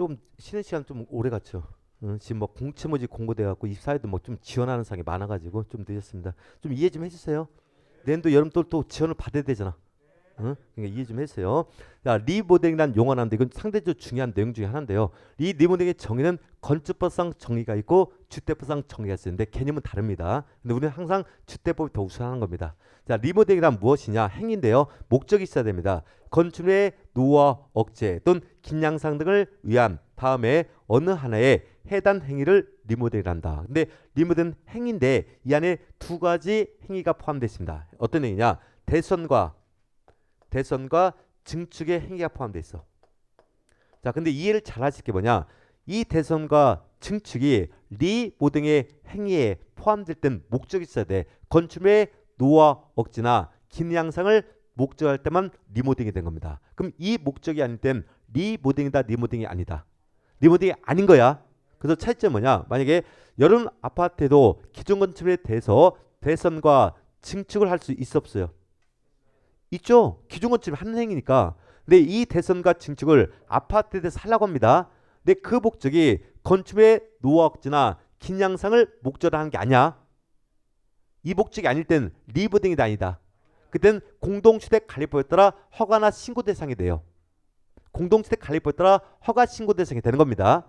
좀 쉬는 시간 좀 오래 갔죠. 응, 지금 뭐 공채모집 공고돼 갖고 입사에도 뭐좀 지원하는 상이 많아가지고 좀 늦었습니다. 좀 이해 좀 해주세요. 내년도 여름 또또 지원을 받아야 되잖아. 응? 그러니까 이해 좀 해주세요. 자, 리모델링이란 용어인 이건 상대적으로 중요한 내용 중에 하나인데요. 이 리모델링의 정의는 건축법상 정의가 있고 주택법상 정의가 있는데 개념은 다릅니다. 근데 우리는 항상 주택법이 더우선하 겁니다. 자, 리모델링이란 무엇이냐? 행위인데요. 목적이 있어야 됩니다. 건축의 노화, 억제 또는 긴양상 등을 위한 다음에 어느 하나의 해당 행위를 리모델링한다. 근데 리모델링 행위인데 이 안에 두 가지 행위가 포함되어 있습니다. 어떤 행위냐? 대선과 대선과 증축의 행위가 포함돼 있어. 자, 근데 이해를 잘하수게 뭐냐? 이 대선과 증축이 리 모등의 행위에 포함될 땐 목적이 있어야 돼. 건축의 노화 억지나 긴 양상을 목적할 때만 리모딩이 된 겁니다. 그럼 이 목적이 아닐 땐 리모딩이다, 리모딩이 아니다. 리모딩이 아닌 거야. 그래서 차이점 뭐냐? 만약에 여름 아파트에도 기존 건축에 대해서 대선과 증축을 할 수 있어 없어요? 있죠. 기준건축 하는 행위니까. 근데 이 대선과 증축을 아파트에 대해서 하려고 합니다. 근데 그 목적이 건축의 노화 억제나 긴양상을 목적으로 하는 게 아니야. 이 목적이 아닐 땐리브딩이 아니다. 그땐 공동주택 관리법에 따라 허가나 신고 대상이 돼요. 공동주택 관리법에 따라 허가 신고 대상이 되는 겁니다.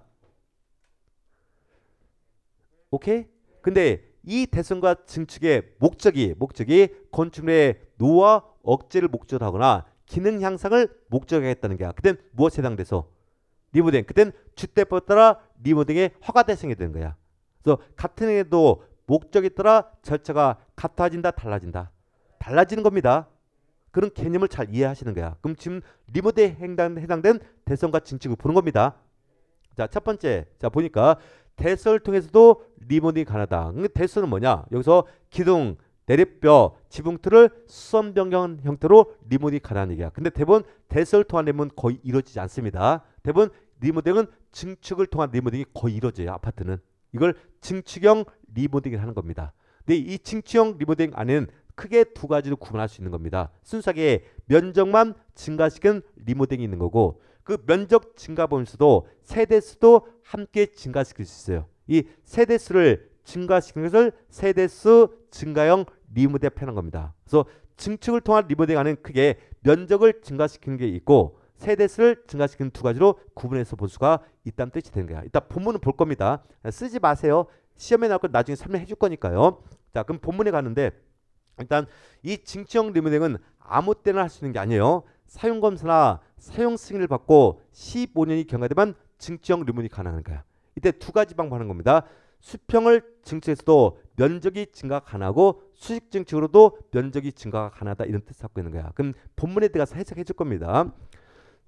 오케이? 근데 이 대선과 증축의 목적이 목적이 건축의 노화 억제를 목적으로 하거나 기능 향상을 목적했다는 게야. 그땐 무엇에 해당돼서? 리모델링. 그땐 주대법에 따라 리모델링의 허가 대상이 되는 거야. 그래서 같은 해도 목적에 따라 절차가 같아진다 달라진다. 달라지는 겁니다. 그런 개념을 잘 이해하시는 거야. 그럼 지금 리모델에 해당, 된 대선과 진칙을 보는 겁니다. 자, 첫 번째. 자, 보니까 대선을 통해서도 리모델이 가능하다. 그러니까 대선은 뭐냐? 여기서 기둥, 대립뼈, 지붕틀을 수선 변경 형태로 리모딩가다는 얘기야. 근데 대부분 대설 통한 리모딩은 거의 이루어지지 않습니다. 대부분 리모델링은 증축을 통한 리모델링이 거의 이루어져요. 아파트는. 이걸 증축형 리모델링을 하는 겁니다. 근데 이 증축형 리모델링 안에는 크게 두 가지로 구분할 수 있는 겁니다. 순수하게 면적만 증가시킨 리모델링이 있는 거고 그 면적 증가 보위수도 세대수도 함께 증가시킬 수 있어요. 이 세대수를 증가시키는 것을 세대수 증가형 리모델 표현한 겁니다. 그래서 증축을 통한 리모델링하는 크게 면적을 증가시키는 게 있고 세대수를 증가시키는 두 가지로 구분해서 볼 수가 있다는 뜻이 되는 거야. 일단 본문은 볼 겁니다. 쓰지 마세요. 시험에 나올 걸 나중에 설명해 줄 거니까요. 자 그럼 본문에 가는데 일단 이 증축형 리모델링은 아무 때나 할 수 있는 게 아니에요. 사용검사나 사용승인을 받고 15년이 경과되면 증축형 리무이 모 가능한 거야. 이때 두 가지 방법하는 겁니다. 수평을 증축해서도 면적이 증가가 가하고 수직 증축으로도 면적이 증가가 가하다 이런 뜻을 갖고 있는 거야. 그럼 본문에 들어가서 해석해 줄 겁니다.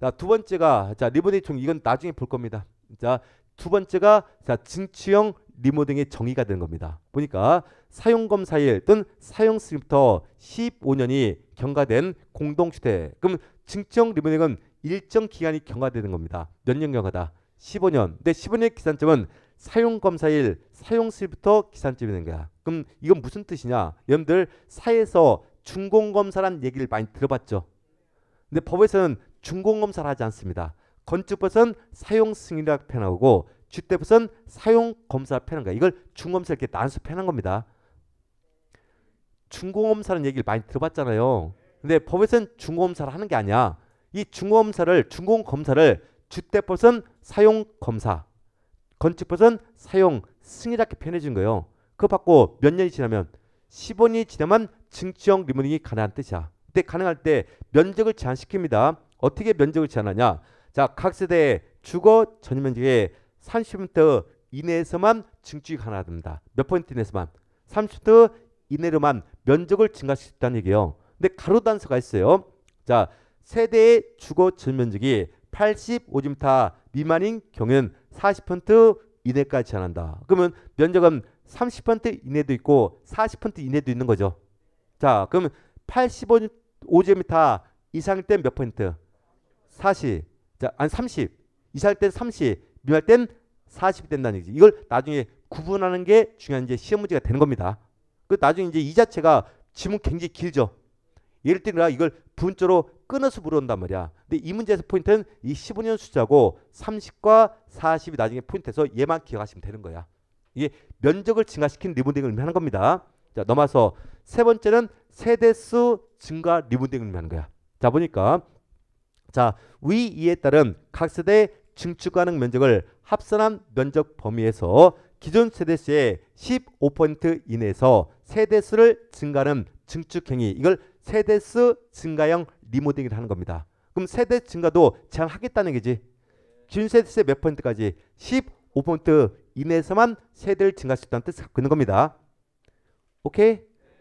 자, 두 번째가 자, 리모딩 종 이건 나중에 볼 겁니다. 자, 두 번째가 자, 증취형 리모딩의 정의가 되는 겁니다. 보니까 사용 검사일 또는 사용 시부터 15년이 경과된 공동주택. 그럼 증취형 리모딩은 일정 기간이 경과되는 겁니다. 몇 년 경과다? 15년. 근데 15년의 기산점은 사용검사일 사용시부터 기산점이된 거야. 그럼 이건 무슨 뜻이냐? 여러분들 사에서 회 준공검사란 얘기를 많이 들어봤죠. 근데 법에서는 준공검사를 하지 않습니다. 건축법은 사용승인이라고 표현하고 주택법은 사용검사 를 표현한 거야. 이걸 중검사 이렇게 나눠서 표현한 겁니다. 중공검사는 얘기를 많이 들어봤잖아요. 근데 법에서는 중공검사를 하는 게 아니야. 이 중공검사를 중공검사를 주택법은 사용검사 건축법은 사용 승인하게 편해진 거예요. 그거 받고 몇 년이 지나면 10원이 지나면 증축형 리모델링이 가능한 뜻이야. 그때 가능할 때 면적을 제한시킵니다. 어떻게 면적을 제한하냐? 자, 각 세대의 주거 전용 면적의 30m 이내에서만 증축이 가능합니다. 몇 퍼센트 이내에서만 30m 이내로만 면적을 증가시킬 수 있다는 얘기예요. 근데 가로 단서가 있어요. 자, 세대의 주거 전용 면적이 85제곱미터 미만인 경우는 40% 이내까지 제한한다. 그러면 면적은 30% 이내도 있고 40% 이내도 있는 거죠. 자, 그러면 85제곱미터 이상일 땐몇 퍼센트? 40. 자, 한 30. 이상일 땐 30. 미할 만땐4 0 된다는 얘기지. 이걸 나중에 구분하는 게 중요한 이제 시험 문제가 되는 겁니다. 그 나중에 이제 이 자체가 지문 굉장히 길죠. 예를 들면 이걸 분자로 끊어서 물어온단 말이야. 근데 이 문제에서 포인트는 이 15년 숫자고 30과 40이 나중에 포인트에서 얘만 기억하시면 되는 거야. 이게 면적을 증가시킨 리본딩을 의미하는 겁니다. 자, 넘어서 세 번째는 세대수 증가 리본딩을 의미하는 거야. 자, 보니까 자, 위에 따른 각 세대 의 증축 가능 면적을 합산한 면적 범위에서 기존 세대수의 15% 이내에서 세대수를 증가하는 증축 행위 이걸 세대수 증가형 리모델링을 하는 겁니다. 그럼 세대 증가도 제한하겠다는 게지. 기준 세대수의몇 퍼센트까지? 15%퍼센트 이내에서만 세대를 증가할 수 있다는 뜻을 갖고 있는 겁니다. 오케이?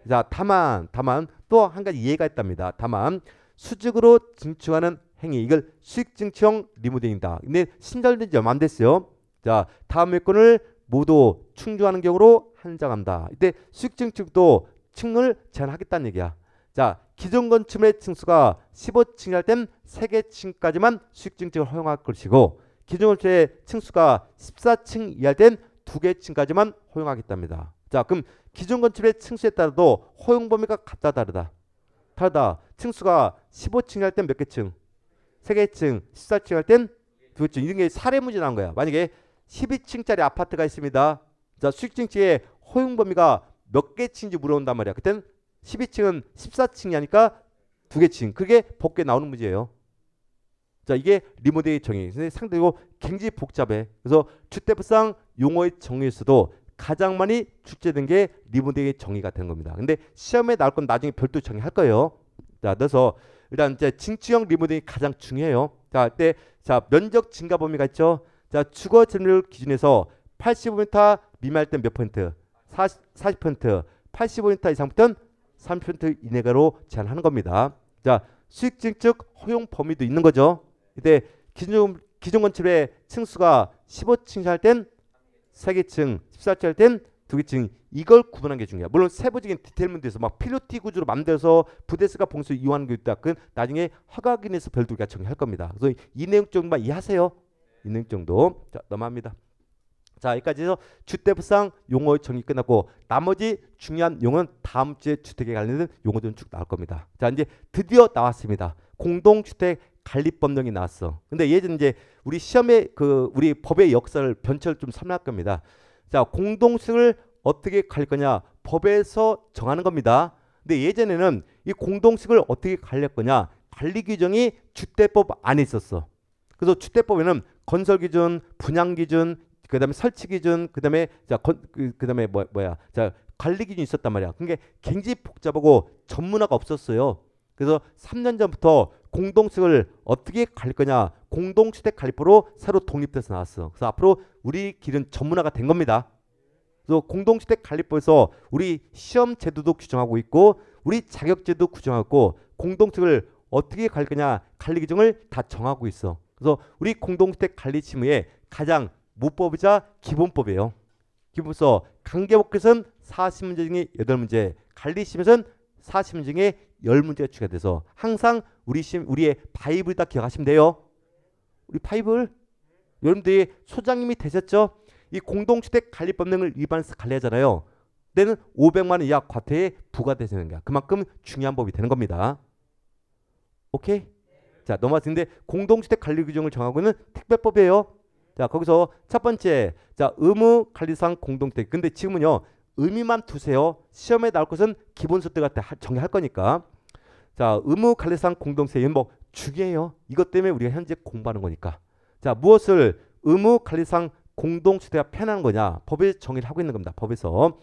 자, 다만, 다만 또 한 가지 이해가 있답니다. 다만 수직으로 증축하는 행위 이걸 수익 증축형 리모델링이다. 근데 신설된 지 얼마 안 됐어요. 자, 다음 의건을 모두 충족하는 경우로 한정한다. 이때 수익 증축도 층을 제한하겠다는 얘기야. 자, 기존 건축물의 층수가 15층이 할땐 3개 층까지만 수익증증을 허용할 것이고 기존 건축의 물 층수가 14층 이할 땐 2개 층까지만 허용하겠답니다. 자, 그럼 기존 건축의 층수에 따라도 허용 범위가 같다 다르다. 다르다. 층수가 15층 할땐몇 개 층? 3개 층. 14층 할땐 2층. 이런 게 사례 문제 나온 거야. 만약에 12층짜리 아파트가 있습니다. 자, 수익증지의 허용 범위가 몇 개 층인지 물어본단 말이야. 그땐 12층은 14층이 하니까 두개 층. 그게 복게 나오는 문제예요. 자, 이게 리모델의 정의. 상대적으로 굉장히 복잡해. 그래서 주택법상 용어의 정의에서도 가장 많이 출제된 게 리모델의 정의가 되는 겁니다. 근데 시험에 나올 건 나중에 별도 정의할 거예요. 자, 그래서 일단 이제 징치형 리모델이 가장 중요해요. 자, 그때 자, 면적 증가 범위가 있죠. 자, 주거 점유율 기준에서 85m 미만일 때 몇 퍼센트? 40, 40%, 85m 이상부터는 3% 이내로 제한하는 겁니다. 자, 수익증축 허용 범위도 있는 거죠. 근데 기존 기존 건축의 층수가 15층 할땐 3개층, 14층 할땐 2개층 이걸 구분한 게 중요해요. 물론 세부적인 디테일 문제에서 막 필로티 구조로 만들어서 부대스가 봉수 이용하는 게 있다. 그건 나중에 허가기관에서 별도로 결정할 겁니다. 그래서 이 내용 정도만 이해하세요. 이 내용 정도. 자, 넘어갑니다. 자 여기까지 해서 주택부상 용어 의 정리 끝났고 나머지 중요한 용어는 다음 주에 주택에 관련된 용어들은 쭉 나올 겁니다. 자 이제 드디어 나왔습니다. 공동주택 관리법령이 나왔어. 근데 예전 이제 우리 시험에 그 우리 법의 역사를 변철 좀 설명할 겁니다. 자 공동주택을 어떻게 갈 거냐 법에서 정하는 겁니다. 근데 예전에는 이 공동주택을 어떻게 관리할 거냐 관리 규정이 주택법 안에 있었어. 그래서 주택법에는 건설 기준, 분양 기준, 그다음에 설치 기준, 그다음에 자 그, 그다음에 뭐, 뭐야? 자 관리 기준이 있었단 말이야. 그게 굉장히 복잡하고 전문화가 없었어요. 그래서 3년 전부터 공동식을 어떻게 갈 거냐 공동주택 관리법으로 새로 독립돼서 나왔어. 그래서 앞으로 우리 길은 전문화가 된 겁니다. 그래서 공동주택 관리법에서 우리 시험 제도도 규정하고 있고 우리 자격제도 규정하고 공동주택을 어떻게 갈 거냐 관리 기준을 다 정하고 있어. 그래서 우리 공동주택 관리 지무의 가장 무법이자 기본법이에요. 기본서 강제복귀선 40문제 중에 8문제, 관리심에서는 40문제 중에 10문제가 추가돼서 항상 우리 심, 우리의 바이블 다 기억하시면 돼요. 우리 바이블 여러분들이 소장님이 되셨죠? 이 공동주택 관리법 등을 위반해서 관리하잖아요. 때는 500만 원 이하 과태에 부과되는 거야. 그만큼 중요한 법이 되는 겁니다. 오케이? 자 넘어왔는데 공동주택 관리 규정을 정하고 있는 특별법이에요. 자 거기서 첫 번째 자 의무 관리상 공동택 근데 지금은요 의미만 두세요 시험에 나올 것은 기본소득 같아 정리할 거니까 자 의무 관리상 공동세는 뭐 중요해요 이것 때문에 우리가 현재 공부하는 거니까 자 무엇을 의무 관리상 공동주택가 편한 거냐 법의 정의를 하고 있는 겁니다 법에서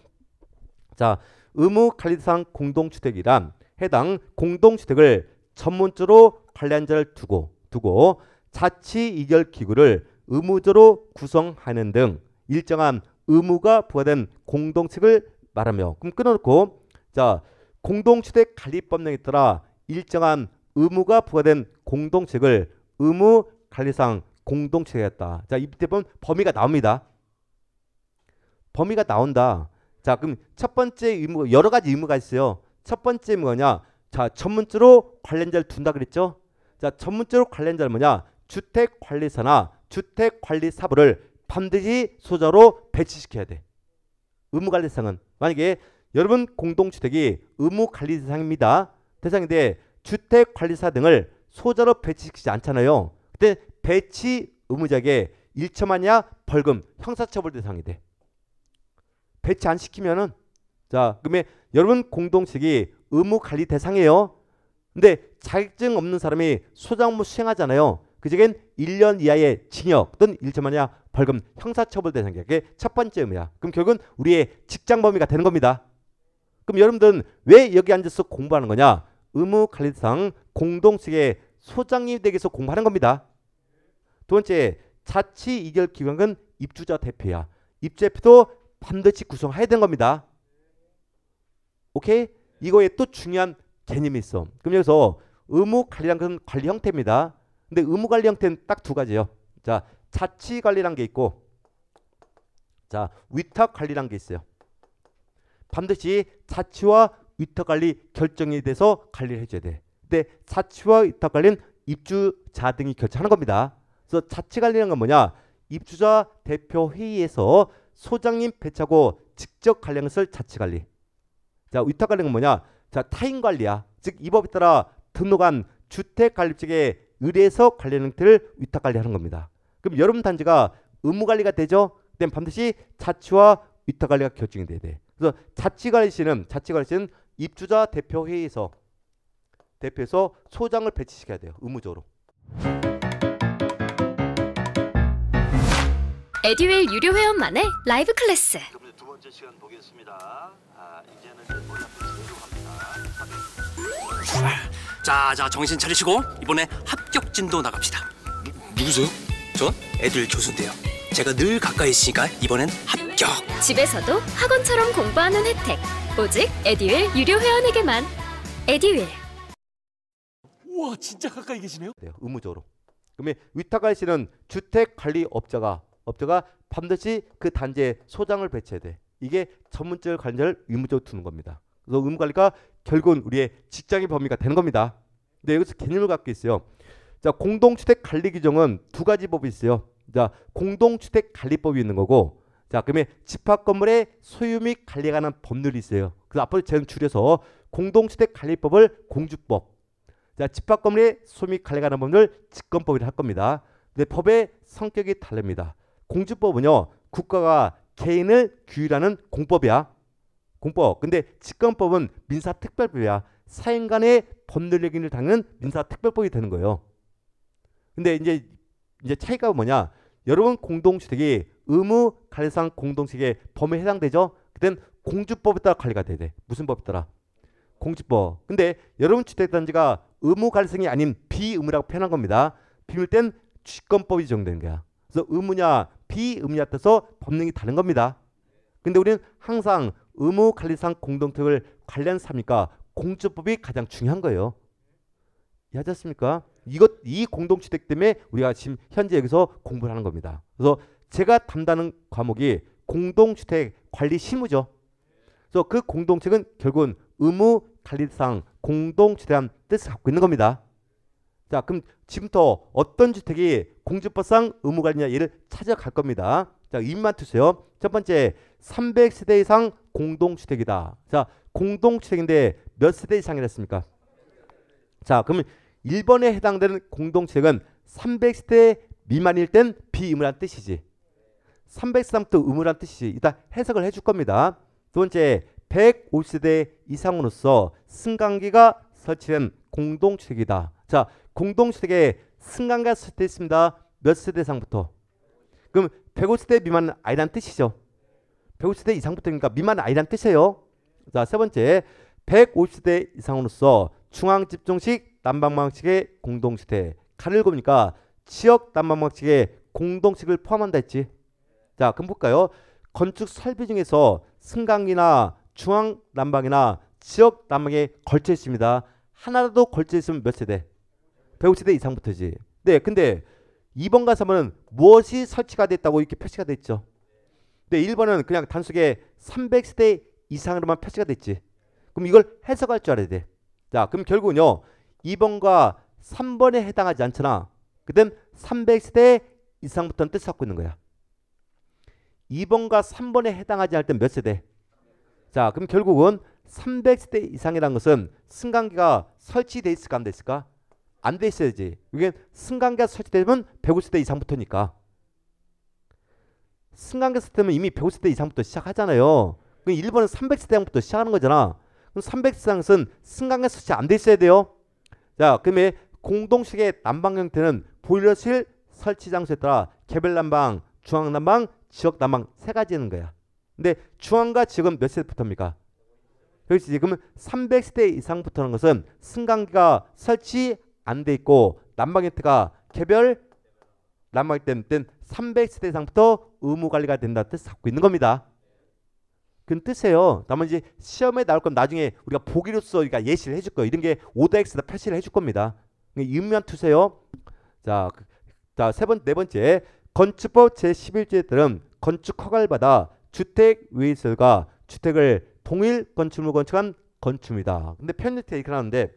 자 의무 관리상 공동주택이란 해당 공동주택을 전문적으로 관리한 자를 두고 두고 자치 이결 기구를 의무제로 구성하는 등 일정한 의무가 부과된 공동칙을 말하며 그럼 끊어놓고 자 공동주택 관리법령에 따라 일정한 의무가 부과된 공동책을 의무 관리상 공동체였다. 자, 이때 보면 범위가 나옵니다. 범위가 나온다. 자, 그럼 첫 번째 의무 여러 가지 의무가 있어요. 첫 번째 뭐냐 자, 첫 문제로 관련자를 둔다 그랬죠? 자, 첫 문제로 관련자는 뭐냐? 주택 관리사나 주택관리사부를 반드시 소자로 배치시켜야 돼. 의무관리 대상은 만약에 여러분 공동주택이 의무관리 대상입니다. 대상인데 주택관리사 등을 소자로 배치시키지 않잖아요. 그때 배치 의무자에게 1천만 이야 벌금 형사처벌 대상이 돼. 배치 안 시키면은 자 그러면 여러분 공동주택이 의무관리 대상이에요. 근데 자격증 없는 사람이 소장 업무 수행하잖아요. 그중엔 1년 이하의 징역 또는 1천만 이하 벌금 형사처벌 대상격의 첫 번째 의미야 그럼 결국은 우리의 직장 범위가 되는 겁니다. 그럼 여러분들은 왜 여기 앉아서 공부하는 거냐? 의무 관리상 공동체의 소장이 되기 위해서 공부하는 겁니다. 두 번째, 자치 이결 기관은 입주자 대표야. 입주 대표도 반드시 구성해야 되는 겁니다. 오케이? 이거에 또 중요한 개념이 있어. 그럼 여기서 의무 관리란 건 관리 형태입니다. 근데 의무 관리 형태는 딱 두 가지예요. 자, 자치 관리란 게 있고 자, 위탁 관리란 게 있어요. 반드시 자치와 위탁 관리 결정에대해서 관리를 해 줘야 돼. 근데 자치와 위탁 관리는 입주자 등이 결정하는 겁니다. 그래서 자치 관리란 건 뭐냐? 입주자 대표 회의에서 소장님 배차고 직접 관리하는 것을 자치 관리. 자, 위탁 관리는 뭐냐? 자, 타인 관리야. 즉 이 법에 따라 등록한 주택 관리 측에 의뢰에서 관련 행태를 위탁 관리하는 겁니다. 그럼 여러 단지가 의무 관리가 되죠? 그럼 반드시 자치와 위탁 관리가 결정이 돼야 돼. 그래서 자치 관리 씨는 자치 관리 씨는 입주자 대표 회의에서 대표에서 소장을 배치시켜야 돼요. 의무적으로. 에듀윌 유료 회원만의 라이브 클래스. 두 번째 시간 보겠습니다. 아, 이제는 이제 몰라 합니다. 자, 자 정신 차리시고 이번에 합격진도 나갑시다. 누, 구세요 전 애들 교수인데요. 제가 늘 가까이 있으니까 이번엔 합격. 집에서도 학원처럼 공부하는 혜택. 오직 에듀윌 유료 회원에게만. 에듀윌. 우와 진짜 가까이 계시네요. 네, 의무적으로. 그러면 위탁할 시는 주택 관리 업자가 업자가 반드시 그 단지에 소장을 배치해야 돼. 이게 전문적 관절 의무적으로 두는 겁니다. 그래서 의무 관리가 결국은 우리의 직장의 범위가 되는 겁니다. 근데 여기서 개념을 갖고 있어요. 자, 공동주택 관리 규정은 두 가지 법이 있어요. 자, 공동주택 관리법이 있는 거고, 자, 그다음에 집합 건물의 소유 및 관리에 관한 법률이 있어요. 그래서 앞으로 제가 줄여서 공동주택 관리법을 공주법, 자, 집합 건물의 소유 및 관리에 관한 법률 직권법이라 할 겁니다. 근데 법의 성격이 다릅니다. 공주법은요, 국가가 개인을 규율하는 공법이야. 공법. 근데 직권법은 민사특별법이야. 사인간의 법률력인를 당하는 민사특별법이 되는 거예요. 근데 이제 이제 차이가 뭐냐? 여러분 공동주택이 의무 관리상 공동주택의 범에 해당되죠? 그땐 공주법에 따라 관리가 돼야 돼. 무슨 법에 따라? 공주법. 근데 여러분 주택단지가 의무 관리성이 아닌 비의무라고 표현한 겁니다. 비밀 땐 주권법이 적용되는 거야. 그래서 의무냐 비의무냐 따라서 법령이 다른 겁니다. 근데 우리는 항상 의무 관리상 공동택을 관련 삽니까? 공주법이 가장 중요한 거예요. 이해하지 습니까 이것 이 공동주택 때문에 우리가 지금 현재 여기서 공부를 하는 겁니다. 그래서 제가 담당하는 과목이 공동주택 관리 실무죠. 그래서 그 공동책은 결국은 의무 관리상 공동주택한 뜻을 갖고 있는 겁니다. 자, 그럼 지금부터 어떤 주택이 공주법상 의무관리냐 얘를 찾아갈 겁니다. 자, 입만 두세요. 첫 번째, 300세대 이상 공동주택이다. 자, 공동주택인데 몇 세대 이상이라 습니까 자, 그러면 1번에 해당되는 공동주택은 300세대 미만일 땐 비의무란 뜻이지. 300세대부터 의무란 뜻이지. 일단 해석을 해줄 겁니다. 두 번째, 150세대 이상으로서 승강기가 설치된 공동주택이다. 자, 공동주택에 승강기가 설치되어 있습니다. 몇 세대 이상부터? 그럼 150세대 미만은 아니란 뜻이죠. 150대 이상부터니까 그러니까 미만 아이란 뜻이에요. 자, 세 번째. 150대 세 이상으로서 중앙 집중식 난방방식의 공동시대 칼을 꼽니까 지역 난방방식의 공동식을 포함한다 했지. 자, 그럼 볼까요? 건축 설비 중에서 승강기나 중앙 난방이나 지역 난방에 걸쳐 있습니다. 하나라도 걸쳐 있으면 몇 세대? 150세대 이상부터지. 네, 근데 2번과 3번은 무엇이 설치가 됐다고 이렇게 표시가 됐죠 근데 1번은 그냥 단속에 300세대 이상으로만 표시가 됐지. 그럼 이걸 해석할 줄 알아야 돼. 자, 그럼 결국은요. 2번과 3번에 해당하지 않잖아. 그다음 300세대 이상부터는 뜻을 갖고 있는 거야. 2번과 3번에 해당하지 않을 땐몇 세대? 자, 그럼 결국은 300세대 이상이라는 것은 승강기가 설치돼 있을까 안 돼 있을까? 안 돼 있어야지. 이게 승강기가 설치되면 150세대 이상부터니까. 승강기 시스템은 이미 150대 이상부터 시작하잖아요. 그 일본은 300세대 이상부터 시작하는 거잖아. 그럼 300세상은 승강기 설치 안 돼 있어야 돼요. 자, 그러면 공동식의 난방 형태는 보일러실 설치 장소에 따라 개별 난방, 중앙 난방, 지역 난방 세 가지는 거야. 근데 중앙과 지금 몇 세대부터입니까? 여기 지금 300세대 이상부터는 것은 승강기가 설치 안 돼 있고 난방 형태가 개별 라고 할 때는 300세대 이상부터 의무관리가 된다는 뜻을 갖고 있는 겁니다. 그런 뜻이에요. 다만 이제 시험에 나올 건 나중에 우리가 보기로써 우리가 예시를 해줄 거예요. 이런 게 5다 X다 8시를 해줄 겁니다. 유명한 투세요. 자, 그, 자, 세 번, 네 번째. 건축법 제11조에 따른 건축 허가를 받아 주택 외설과 주택을 동일 건축물 건축한 건축물이다. 근데 편리태 이렇게 하는데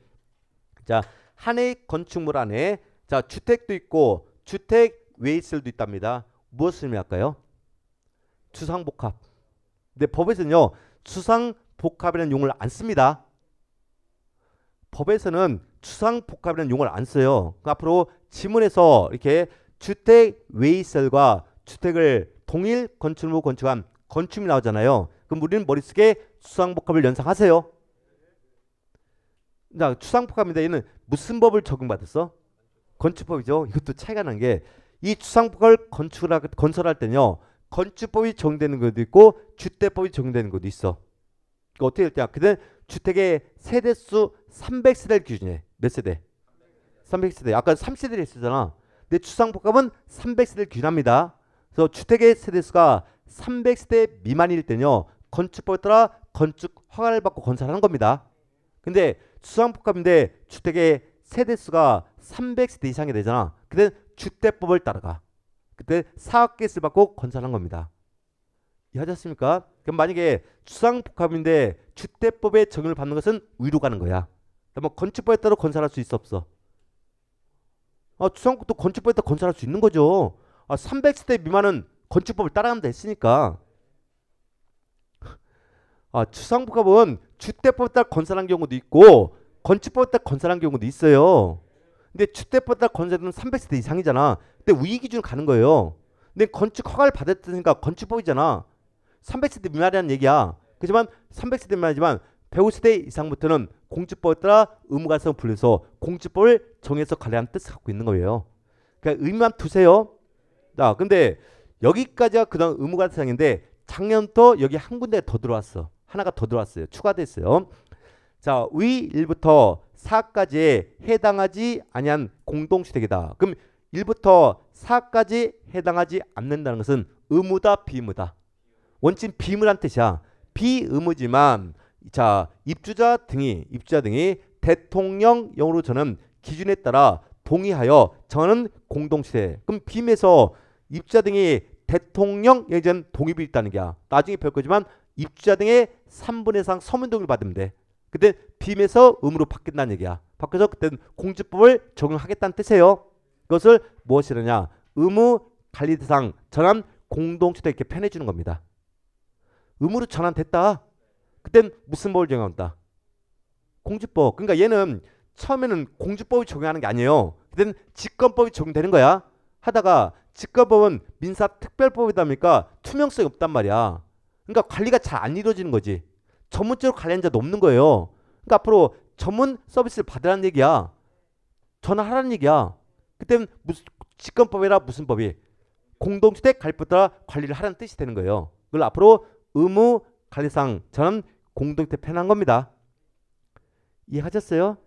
자, 한해 건축물 안에 자, 주택도 있고 주택 웨이셀도 있답니다. 무엇을 의미할까요? 추상복합. 근데 법에서는요. 추상복합이라는 용어를 안 씁니다. 법에서는 추상복합이라는 용어를 안 써요. 앞으로 지문에서 이렇게 주택 웨이셀과 주택을 동일 건축물 건축한 건축이 나오잖아요. 그럼 우리는 머릿속에 추상복합을 연상하세요. 자, 추상복합인데 얘는 무슨 법을 적용받았어? 건축법이죠. 이것도 차이가 난게 이 추상복을 합 건축을 하, 건설할 때는요. 건축법이 정되는 것도 있고 주택법이 정되는 것도 있어. 그 어떻게 될 때야? 그때 주택의 세대수 300세대를 기준해. 몇 세대? 300세대. 아까 3세대를 했었잖아. 근데 추상복합은 300세대를 기준합니다. 그래서 주택의 세대수가 300세대 미만일 때는요. 건축법에 따라 건축 허가를 받고 건설하는 겁니다. 근데 수상복합인데 주택의 세대수가 300세대 이상이 되잖아. 그때 주택법을 따라가. 그때 사업계획을 받고 건설한 겁니다. 이해하셨습니까? 그럼 만약에 주상복합인데 주택법의 적용을 받는 것은 위로 가는 거야. 그럼 뭐 건축법에 따라 건설할 수 있어 없어? 아, 주상복도 건축법에 따라 건설할 수 있는 거죠. 아, 300세대 미만은 건축법을 따라간다 했으니까. 아, 추상복합은 주택법에 따라 건설한 경우도 있고 건축법에 따라 건설한 경우도 있어요. 근데 주택보다 건설은 300세대 이상이잖아. 근데 위 기준 가는 거예요. 근데 건축 허가를 받았으니까 건축법이잖아. 300세대 미만이라는 얘기야. 그렇지만 300세대 미만이지만 150세대 이상부터는 공주법에 따라 의무가성 불류해서 공주법을 정해서 관리하는 뜻을 갖고 있는 거예요. 그러니까 의미만 두세요. 자, 근데 여기까지가 그동안 의무가성인데 작년부터 여기 한 군데 더 들어왔어. 하나가 더 들어왔어요. 추가됐어요. 자, 위 1부터 4까지 해당하지 아니한 공동주택이다. 그럼 1부터 4까지 해당하지 않는다는 것은 의무다 비무다 원칙 비무란 뜻이야. 비의무지만 자 입주자 등이 입주자 등이 대통령령으로 저는 기준에 따라 동의하여 저는 공동시대 그럼 빔에서 입주자 등이 대통령 예전 동의비 있다는 게야 나중에 별 거지만 입주자 등의 3분의 3 서면 동의를 받으면 돼 근데 빔에서 음으로 바뀐다는 얘기야. 바뀌어서 그때는 공주법을 적용하겠다는 뜻이에요. 그것을 무엇이느냐? 의무 관리 대상 전환 공동체도 이렇게 편해 주는 겁니다. 음으로 전환됐다. 그땐 무슨 법을 적용한다? 공주법. 그러니까 얘는 처음에는 공주법이 적용하는 게 아니에요. 그땐 직권법이 적용되는 거야. 하다가 직권법은 민사특별법이다 보니까 투명성이 없단 말이야. 그러니까 관리가 잘 안 이루어지는 거지. 전문적으로 관련된 자도 없는 거예요. 그러니까 앞으로 전문 서비스를 받으라는 얘기야. 전화하라는 얘기야. 그때는 무슨 직권법이라 무슨 법이 공동주택 관리법따라 관리를 하라는 뜻이 되는 거예요. 그걸 앞으로 의무 관리상 처럼 공동주택 편한 겁니다. 이해하셨어요?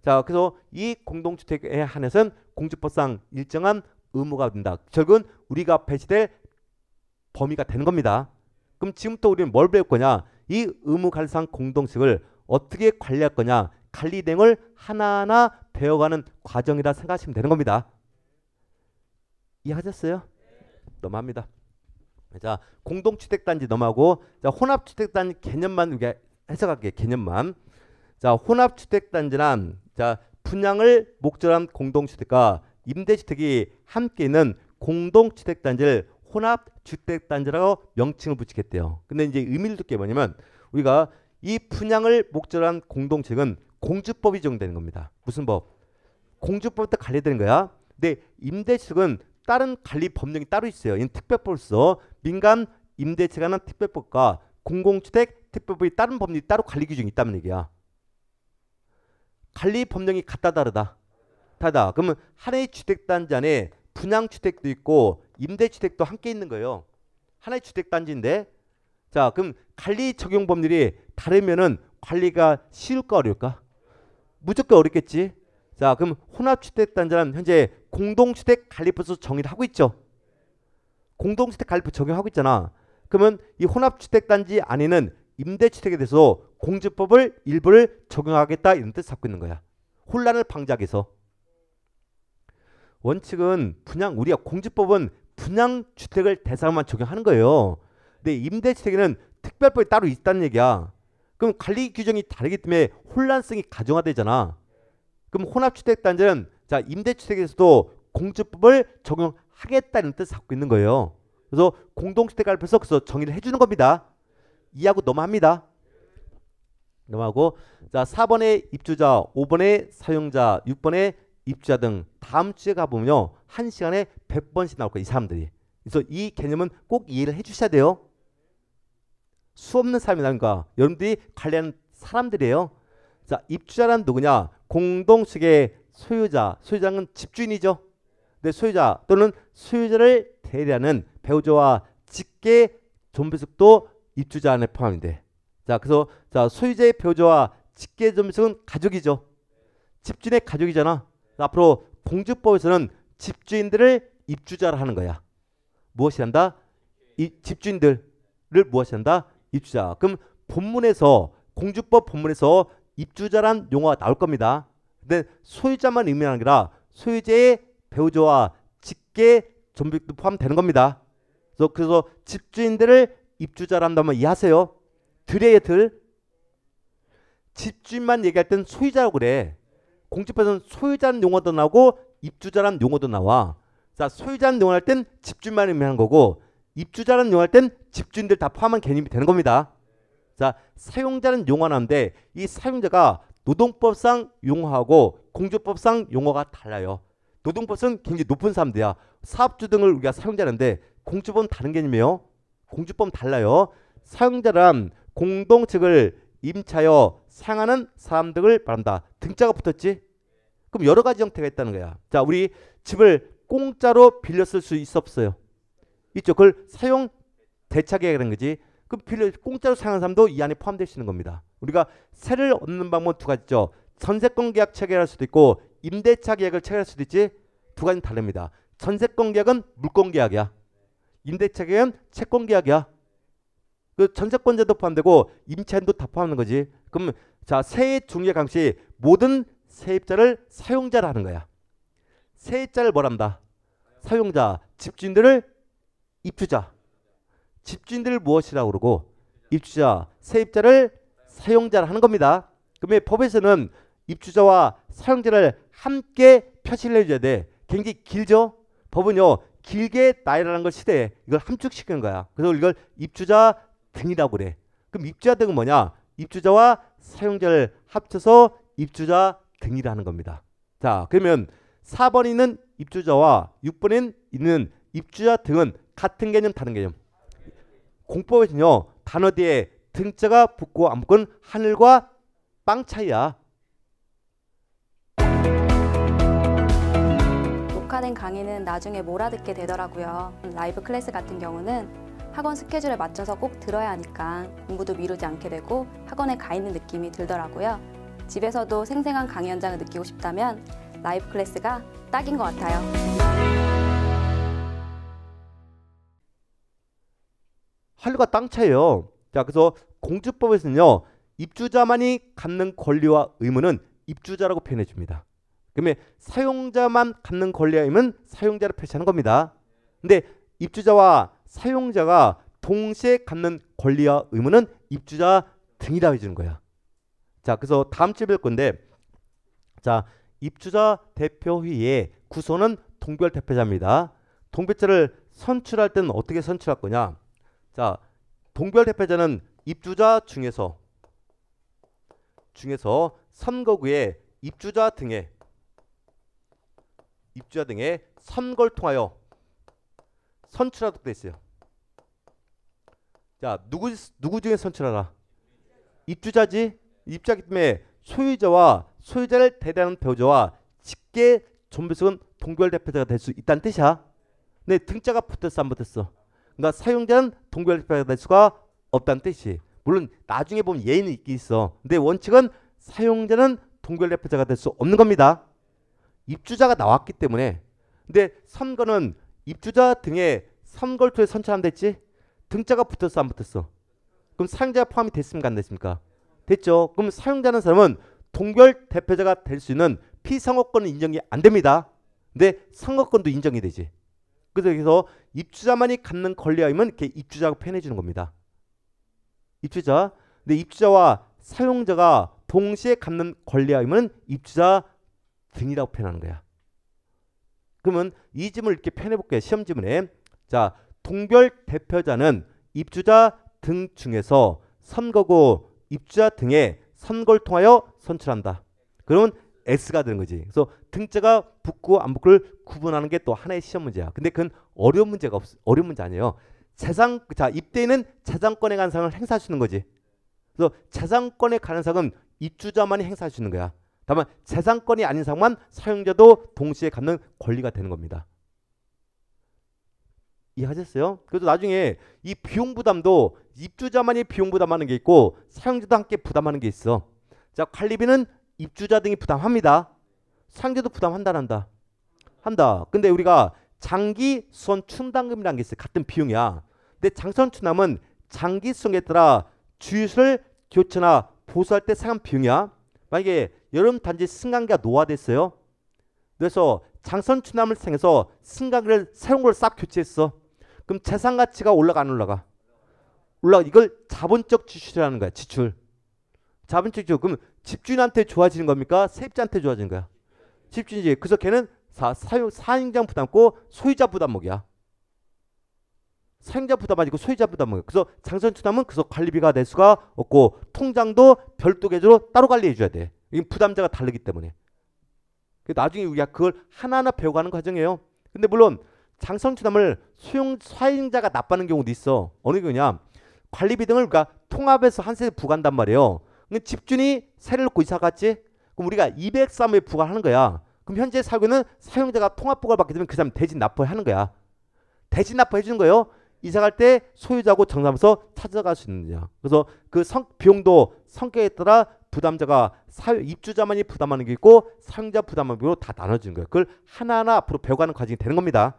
자, 그래서 이 공동주택에 한해서는 공주법상 일정한 의무가 된다. 결국은 우리가 배치될 범위가 되는 겁니다. 그럼 지금부터 우리는 뭘 배울 거냐? 이의무갈상 공동식을 어떻게 관리할 거냐 관리 등을 하나하나 배워가는 과정이라 생각하시면 되는 겁니다. 이해하셨어요? 넘어갑니다. 자 공동주택단지 넘어가고 자 혼합주택단지 개념만 해석할게요. 개념만 자 혼합주택단지란 자 분양을 목적으로 한 공동주택과 임대주택이 함께 있는 공동주택단지를 혼합 주택 단지라고 명칭을 붙이겠대요. 근데 이제 의미를 두게 뭐냐면 우리가 이 분양을 목적으로 한 공동체는 공주법이 적용되는 겁니다. 무슨 법? 공주법부터 관리되는 거야. 근데 임대측은 다른 관리 법령이 따로 있어요. 이 특별법으로서 민간 임대체관한 특별법과 공공주택 특별법이 다른 법률이 따로 관리 규정이 있다는 얘기야. 관리 법령이 같다 다르다. 다다. 르 그러면 하나의 주택단지 안에 분양주택도 있고 임대주택도 함께 있는 거예요. 하나의 주택단지인데 자 그럼 관리 적용 법률이 다르면은 관리가 쉬울까 어려울까? 무조건 어렵겠지. 자 그럼 혼합주택단지는 현재 공동주택관리법에서 정의를 하고 있죠. 공동주택관리법 적용하고 있잖아. 그러면 이 혼합주택단지 안에는 임대주택에 대해서 공주법을 일부를 적용하겠다 이런 뜻을 갖고 있는 거야. 혼란을 방지하기 위해서. 원칙은 분양 우리가 공주법은 분양 주택을 대상만 적용하는 거예요. 근데 임대주택에는 특별법이 따로 있다는 얘기야. 그럼 관리 규정이 다르기 때문에 혼란성이 가중화되잖아. 그럼 혼합주택 단지는 자 임대주택에서도 공주법을 적용하겠다는 뜻을 갖고 있는 거예요. 그래서 공동주택 갈펴서 그래서 정의를 해주는 겁니다. 이해하고 넘어합니다. 넘어하고 자 4번의 입주자, 5번의 사용자, 6번의 입주자 등 다음 주에 가보면요. 한 시간에 100번씩 나올 거예요. 이 사람들이. 그래서 이 개념은 꼭 이해를 해주셔야 돼요. 수 없는 사람이라니까 여러분들이 관리하는 사람들이에요. 자 입주자란 누구냐? 공동식의 소유자. 소유자는 집주인이죠. 내 소유자 또는 소유자를 대리하는 배우자와 직계 존비속도 입주자 안에 포함인데. 자 그래서 자 소유자의 배우자와 직계 존비속은 가족이죠. 집주인의 가족이잖아. 그러니까 앞으로 공주법에서는 집주인들을 입주자라 하는 거야. 무엇이 한다? 이 집주인들을 무엇이 한다? 입주자. 그럼 본문에서 공주법 본문에서 입주자란 용어가 나올 겁니다. 근데 소유자만 의미하는 게 아니라 소유자의 배우자와 직계 존비도 포함되는 겁니다. 그래서, 그래서 집주인들을 입주자란다면 이해하세요. 들에의 들. 집주인만 얘기할 땐 소유자라고 그래. 공집에서는 소유자는 용어도 나오고 입주자란 용어도 나와. 자소유자는 용어 할땐 집주인만 의미하는 거고 입주자란 용어 할땐 집주인들 다 포함한 개념이 되는 겁니다. 자 사용자는 용어인데 이 사용자가 노동법상 용어하고 공조법상 용어가 달라요. 노동법은 굉장히 높은 사람들이야. 사업주 등을 우리가 사용자는데 공주법은 다른 개념이에요. 공주법 은 달라요. 사용자란 공동측을 임차여 상하는 사람등을 말한다. 등자가 붙었지? 그럼 여러 가지 형태가 있다는 거야. 자, 우리 집을 공짜로 빌렸을 수 있어 없어요? 있죠. 그걸 사용 대차계라는 약 거지. 그 빌려 공짜로 사는 사람도 이 안에 포함되시는 겁니다. 우리가 세를 얻는 방법 두 가지죠. 전세권 계약 체결할 수도 있고 임대차 계약을 체결할 수도 있지. 두 가지는 다릅니다. 전세권 계약은 물권 계약이야. 임대차 계약은 채권 계약이야. 그 전세권자도 포함되고 임차인도 다 포함하는 거지. 그럼 자 세의 중개 강시 모든 세입자를 사용자라 는 거야. 세입자를 뭐란다? 사용자. 집주인들을 입주자. 집주인들을 무엇이라고 그러고 입주자. 세입자를 사용자라 하는 겁니다. 그러면 법에서는 입주자와 사용자를 함께 표시를 해줘야 돼. 굉장히 길죠? 법은요. 길게 나열하는 걸 시대에 이걸 함축시킨 거야. 그래서 이걸 입주자, 등이라고 그래. 그럼 입주자 등은 뭐냐? 입주자와 사용자를 합쳐서 입주자 등이라는 겁니다. 자, 그러면 4번 있는 입주자와 6번에 있는 입주자 등은 같은 개념 다른 개념. 공법에서는요. 단어 뒤에 등자가 붙고 아무건 하늘과 빵 차이야. 녹화된 강의는 나중에 몰아듣게 되더라고요. 라이브 클래스 같은 경우는 학원 스케줄에 맞춰서 꼭 들어야 하니까 공부도 미루지 않게 되고 학원에 가 있는 느낌이 들더라고요. 집에서도 생생한 강의 현장을 느끼고 싶다면 라이브 클래스가 딱인 것 같아요. 하류가땅 차예요. 자, 그래서 공주법에서는요. 입주자만이 갖는 권리와 의무는 입주자라고 표현해 줍니다. 그러면 사용자만 갖는 권리와 의무는 사용자로 표시하는 겁니다. 근데 입주자와 사용자가 동시에 갖는 권리와 의무는 입주자 등이다 해주는 거야. 자, 그래서 다음 주에 건데, 자, 입주자 대표회의 구성은 동별 대표자입니다. 동별자를 선출할 때는 어떻게 선출할 거냐? 자, 동별 대표자는 입주자 중에서 중에서 선거구에 입주자 등의 입주자 등의 선거를 통하여 선출하도록 돼 있어요. 자, 누구 누구 중에 선출하라? 입주자지. 입주자기 때문에 소유자와 소유자를 대대하는 배우자와 직계 존배속은 동결 대표자가 될 수 있다는 뜻이야. 내 등자가 붙었어 안 붙었어. 그러니까 사용자는 동결 대표자가 될 수가 없다는 뜻이. 물론 나중에 보면 예의는 있긴 있어. 근데 원칙은 사용자는 동결 대표자가 될 수 없는 겁니다. 입주자가 나왔기 때문에. 근데 선거는 입주자 등에 3걸투에 선처하면 됐지? 등자가 붙었어 안 붙었어? 그럼 사용자가 포함이 됐습니까 안 됐습니까? 됐죠. 그럼 사용자는 사람은 동결 대표자가 될 수 있는 피상호권은 인정이 안 됩니다. 근데 상호권도 인정이 되지. 그래서 입주자만이 갖는 권리하은 이렇게 입주자고 표현해 주는 겁니다. 입주자. 근데 입주자와 사용자가 동시에 갖는 권리하은 입주자 등이라고 표현하는 거야. 그러면 이 질문을 이렇게 편해볼게요 시험 질문에 자, 동별 대표자는 입주자 등 중에서 선거구 입주자 등의 선거를 통하여 선출한다. 그러면 S가 되는 거지. 그래서 등자가 붙고 안 붙고를 구분하는 게 또 하나의 시험 문제야. 근데 그건 어려운 문제가 없 어려운 어 문제 아니에요. 재산 자 입대인은 재산권에 관한 사항을 행사할 수 있는 거지. 그래서 재산권에 관한 사항은 입주자만이 행사할 수 있는 거야. 다만 재산권이 아닌 상만 사용자도 동시에 갖는 권리가 되는 겁니다. 이해하셨어요? 그래서 나중에 이 비용 부담도 입주자만이 비용 부담하는 게 있고 사용자도 함께 부담하는 게 있어. 자 관리비는 입주자 등이 부담합니다. 사용자도 부담한다란다. 한다. 근데 우리가 장기 수선 충당금이라는 게 있어요. 같은 비용이야. 근데 장선 충당은 장기 수선에 따라 주유소를 교체나 보수할 때 사용 비용이야. 만약에 여름 단지 승강기가 노화됐어요. 그래서 장선 추남을 통해서 승강기를 새로운 걸 싹 교체했어. 그럼 재산 가치가 올라가 안 올라가? 올라가. 이걸 자본적 지출이라는 거야. 지출. 자본적 지출. 그럼 집주인한테 좋아지는 겁니까? 세입자한테 좋아지는 거야. 집주인이지. 그래서 걔는 사, 사용, 사행장 부담고 소유자 부담목이야. 사용자 부담 아니고 소유자 부담목이야. 그래서 장선 추남은 그래서 관리비가 낼 수가 없고 통장도 별도 계좌로 따로 관리해 줘야 돼. 이건 부담자가 다르기 때문에. 나중에 우리가 그걸 하나하나 배워가는 과정이에요. 근데 물론 장성 추담을 수용 사용자가 납부하는 경우도 있어. 어느 경우냐? 관리비 등을 그러니 통합해서 한세에 부과한단 말이에요. 그럼 집주인이 세를 놓고 이사 갔지? 그럼 우리가 203호에 부과하는 거야. 그럼 현재 살고는 사용자가 통합 부과를 받게 되면 그 사람 대신 납부하는 를 거야. 대신 납부해 주는 거예요. 이사 갈 때 소유자하고 정산하면서 찾아갈 수 있느냐. 그래서 그 성, 비용도 성격에 따라 부담자가 사 입주자만이 부담하는 게 있고 사용자 부담으로다 나눠지는 거예요. 그걸 하나하나 앞으로 배워가는 과정이 되는 겁니다.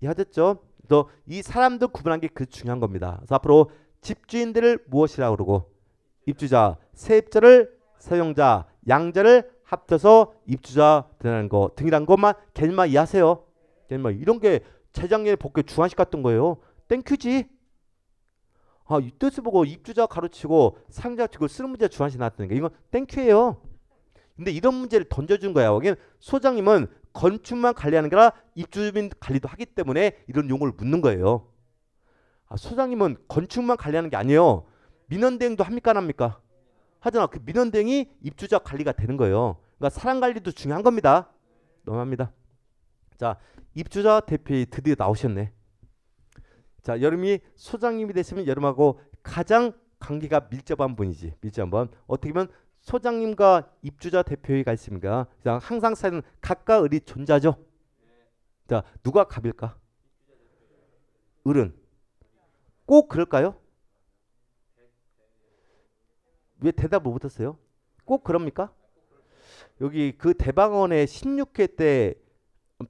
이해하셨죠? 그래서 이 사람들 구분한 게그 중요한 겁니다. 그래서 앞으로 집주인들을 무엇이라고 그러고 입주자, 세입자를 사용자, 양자를 합쳐서 입주자 되는 거 등이란 것만 개념만 이해하세요. 개념만 이런 게 재작년에 복귀 주한식 같은 거예요. 땡큐지. 아, 이 뜻을 보고 입주자 가르치고 상자 치고 쓰는 문제 주한시 나왔다는 게 이건 땡큐예요. 근데 이런 문제를 던져준 거야. 여기는 소장님은 건축만 관리하는 게 아니라 입주민 관리도 하기 때문에 이런 용어를 묻는 거예요. 아, 소장님은 건축만 관리하는 게 아니에요. 민원대행도 합니까 안 합니까? 하잖아. 그 민원대행이 입주자 관리가 되는 거예요. 그러니까 사람 관리도 중요한 겁니다. 너무합니다 자, 입주자 대표이 드디어 나오셨네. 자 여름이 소장님이 되시면 여름하고 가장 관계가 밀접한 분이지 밀접한 분 어떻게 보면 소장님과 입주자 대표회의가 있습니다. 항상 사는 각가을이 존재하죠. 자 누가 갑일까? 을은 꼭 그럴까요? 왜 대답을 못했어요? 꼭 그럽니까? 여기 그대방원에 16회 때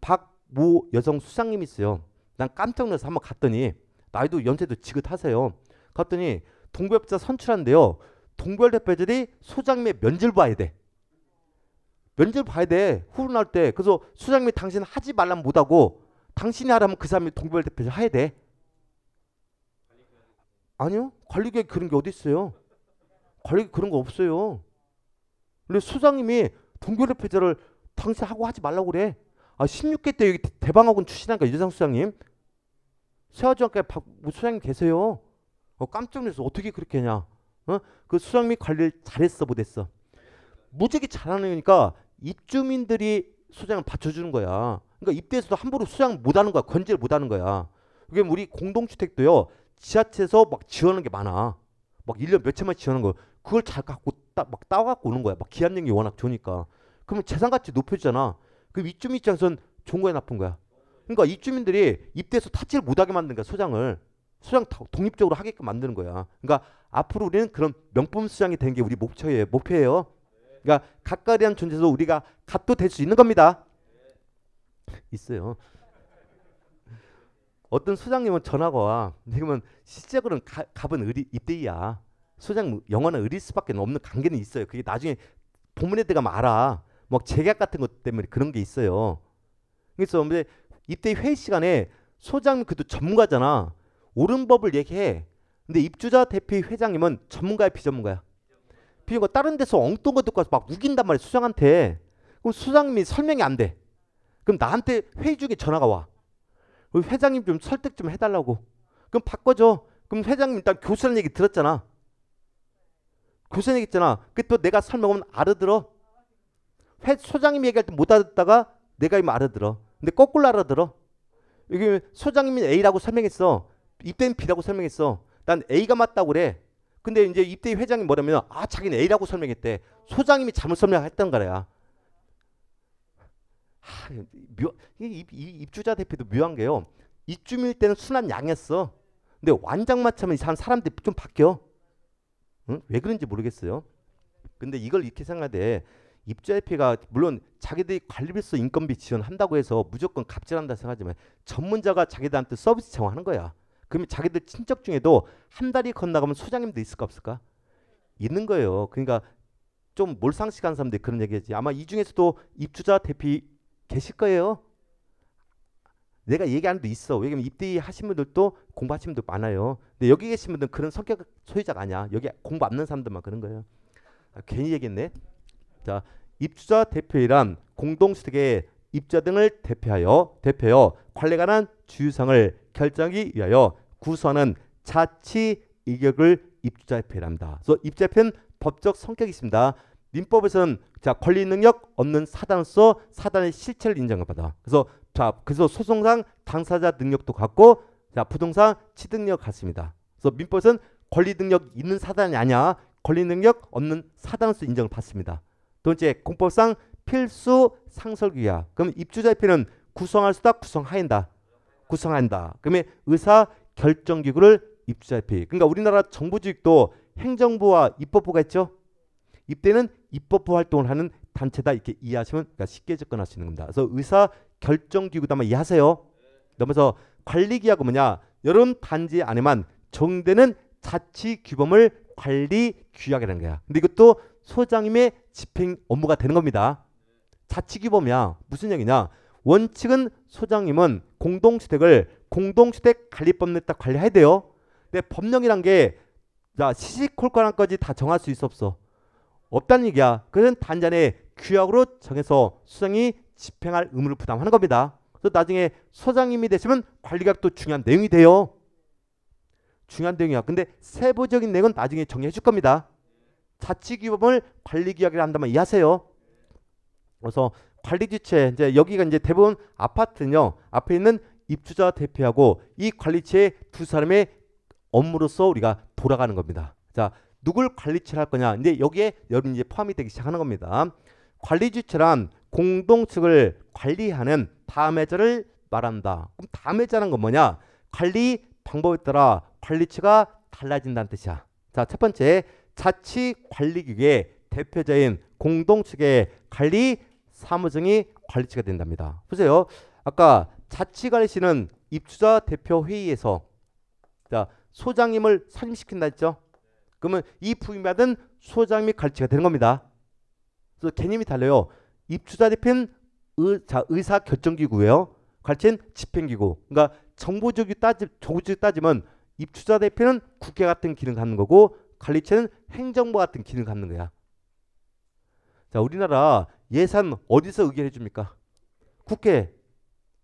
박 모 여성 수장님 있어요. 난 깜짝 놀라서 한번 갔더니 나이도 연세도 지긋하세요. 갔더니 동부협자 선출한데요 동부열 대표들이 소장님의 면질 봐야 돼. 면질 봐야 돼. 후원할 때. 그래서 소장님이 당신 하지 말라면 못하고 당신이 하라면 그 사람이 동별 대표를 해야 돼. 아니요. 관리계획 그런 게 어디 있어요. 관리계획 그런 거 없어요. 근데 소장님이 동결 대표자를 당신 하고 하지 말라고 그래. 아 16개 때 여기 대방학원 출신한 거예요. 유재상 소장님 세화정학과 뭐 수장님 계세요. 어, 깜짝 놀랐어. 어떻게 그렇게 하냐. 어? 그 수장 및 관리를 잘했어 못했어. 무지개 잘하는 거니까 입주민들이 수장을 받쳐주는 거야. 그러니까 입대에서도 함부로 수장 못하는 거야. 건재를 못하는 거야. 그게 우리 공동주택도요. 지하철에서 막 지원하는 게 많아. 막 1년 몇 채만 지원하는 거. 그걸 잘 갖고 따, 막 따갖고 오는 거야. 막 기한력이 워낙 좋으니까. 그러면 재산가치 높여지잖아. 그럼 입주민 입장에선 좋은 거야 나쁜 거야. 그러니까 입주민들이 입대해서 타지를 못하게 만든 거야 소장을 소장 독립적으로 하게끔 만드는 거야. 그러니까 앞으로 우리는 그런 명품 수장이 된 게 우리 목표예요. 목표예요. 그러니까 각가리한 존재도 우리가 갓도 될 수 있는 겁니다. 있어요. 어떤 소장님은 전화가 와. 그러면 실제로는 가, 갑은 의리, 입대이야. 소장 영어는 의리 수밖에 없는 관계는 있어요. 그게 나중에 본문에 들어가면 알아. 막 뭐 재계약 같은 것 때문에 그런 게 있어요. 그래서 이때 회의 시간에 소장님 그도 전문가잖아. 옳은 법을 얘기해. 근데 입주자 대표 회장님은 전문가야 비전문가야. 비전문가 다른 데서 엉뚱한 것 듣고 와서 막 우긴단 말이야 수장한테. 그럼 수장님이 설명이 안 돼. 그럼 나한테 회의 중에 전화가 와. 우리 회장님 좀 설득 좀 해달라고. 그럼 바꿔줘. 그럼 회장님 일단 교수라는 얘기 들었잖아. 교수님 얘기했잖아. 그 또 내가 설명하면 알아들어. 회, 소장님이 얘기할 때 못 알아듣다가 내가 이면 알아들어. 근데 거꾸로 알아들어. 여기 소장님이 A라고 설명했어. 입대는 B라고 설명했어. 난 A가 맞다고 그래. 근데 이제 입대 회장이 뭐냐면 아 자기는 A라고 설명했대. 소장님이 잘못 설명했던 거래야. 하, 묘, 이, 이, 입주자 대표도 묘한 게요. 입주민일 때는 순한 양이었어. 근데 완장 맞추면 사람 사람들이 좀 바뀌어. 응? 왜 그런지 모르겠어요. 근데 이걸 이렇게 생각해. 입주협 p 가 물론 자기들이 관리비서 인건비 지원한다고 해서 무조건 갑질한다 생각하지만 전문자가 자기들한테 서비스 제공하는 거야. 그러면 자기들 친척 중에도 한 달이 건너가면 소장님도 있을까 없을까? 있는 거예요. 그러니까 좀 몰상식한 사람들이 그런 얘기하지. 아마 이 중에서도 입주자 대피 계실 거예요. 내가 얘기 하는데 있어. 왜냐면 입대하신 분들도 공부하신 분들 많아요. 근데 여기 계신 분들은 그런 성격 소유자가 아니야. 여기 공부 없는 사람들만 그런 거예요. 아, 괜히 얘기했네. 자, 입주자 대표이란 공동주택의 입자 등을 대표하여 대표여 관례관한 주유상을 결정하기 위하여 구수하는 자치 이격을 입주자 대표랍니다. 그래서 입주자 대표는 법적 성격이 있습니다. 민법에서는 자 권리 능력 없는 사단으로서 사단의 실체를 인정받아. 그래서 자 그래서 소송상 당사자 능력도 같고 자 부동산 취득력 같습니다. 그래서 민법에서는 권리 능력 있는 사단이 아니야 권리 능력 없는 사단으로서 인정을 받습니다. 두 번째 공법상 필수 상설규야. 그럼 입주자의 피는 구성할 수다 구성하인다. 구성한다. 그러면 의사 결정기구를 입주자의 피. 그러니까 우리나라 정부직도 행정부와 입법부가 있죠. 이때는 입법부 활동을 하는 단체다 이렇게 이해하시면 그러니까 쉽게 접근할 수 있는 겁니다. 그래서 의사 결정기구다 만 이해하세요. 넘어서 관리기하고 뭐냐 여름 단지 안에만 정대는 자치 규범을 관리 규약이라는 거야. 근데 이것도 소장님의 집행 업무가 되는 겁니다. 자치규범이야. 무슨 얘기냐? 원칙은 소장님은 공동주택을 공동주택 관리법 내딱 관리해야 돼요. 근데 법령이란 게 시시콜콜한까지 다 정할 수 있어 없어. 없다는 얘기야. 그는 단전에 규약으로 정해서 수장이 집행할 의무를 부담하는 겁니다. 그래서 나중에 소장님이 되시면 관리각도 중요한 내용이 돼요. 중요한 내용이야. 근데 세부적인 내용은 나중에 정리해 줄 겁니다. 자치기업을 관리기약이라 한다면 이해하세요. 그래서 관리지체 이제 여기가 이제 대부분 아파트는요. 앞에 있는 입주자 대표하고 이 관리체 두 사람의 업무로서 우리가 돌아가는 겁니다. 자, 누굴 관리체를 할 거냐? 근데 여기에 여러분 이제 포함이 되기 시작하는 겁니다. 관리주체란 공동측을 관리하는 다음해자를 말한다. 그럼 다음해자는 건 뭐냐? 관리 방법에 따라 관리체가 달라진다는 뜻이야. 자, 첫 번째 자치관리기구의 대표자인 공동측의 관리 사무장이 관리체가 된답니다. 보세요. 아까 자치관리실은 입주자 대표 회의에서 소장님을 선임시킨다 했죠. 그러면 이 부임받은 소장 및 관리체가 되는 겁니다. 그래서 개념이 달라요. 입주자 대표는 의, 자, 의사 결정기구예요. 관리체는 집행기구. 그러니까 정보적으 따지, 정보적으 따지면 입주자 대표는 국회 같은 기능 갖는 거고 관리체는 행정부 같은 기능을 갖는 거야. 자, 우리나라 예산 어디서 의결해 줍니까? 국회.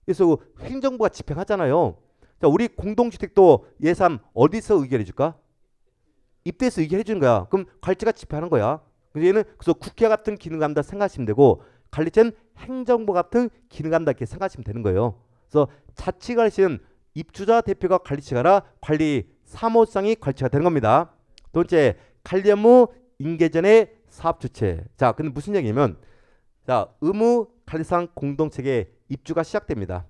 그래서 행정부가 집행하잖아요. 자, 우리 공동주택도 예산 어디서 의결해 줄까? 입대에서 의결해 주는 거야. 그럼 관리체가 집행하는 거야. 그래 얘는 그래서 국회 같은 기능을 한다 생각하시면 되고 관리체는 행정부 같은 기능을 한다 이렇게 생각하시면 되는 거예요. 그래서 자치관리체는 입주자 대표가 관리체가라 관리 사무상이 관리체가 되는 겁니다. 번째 칼리엄 무 인계전의 사업 주체. 자, 근데 무슨 얘기냐면 자, 의무 관리상 공동체계 입주가 시작됩니다.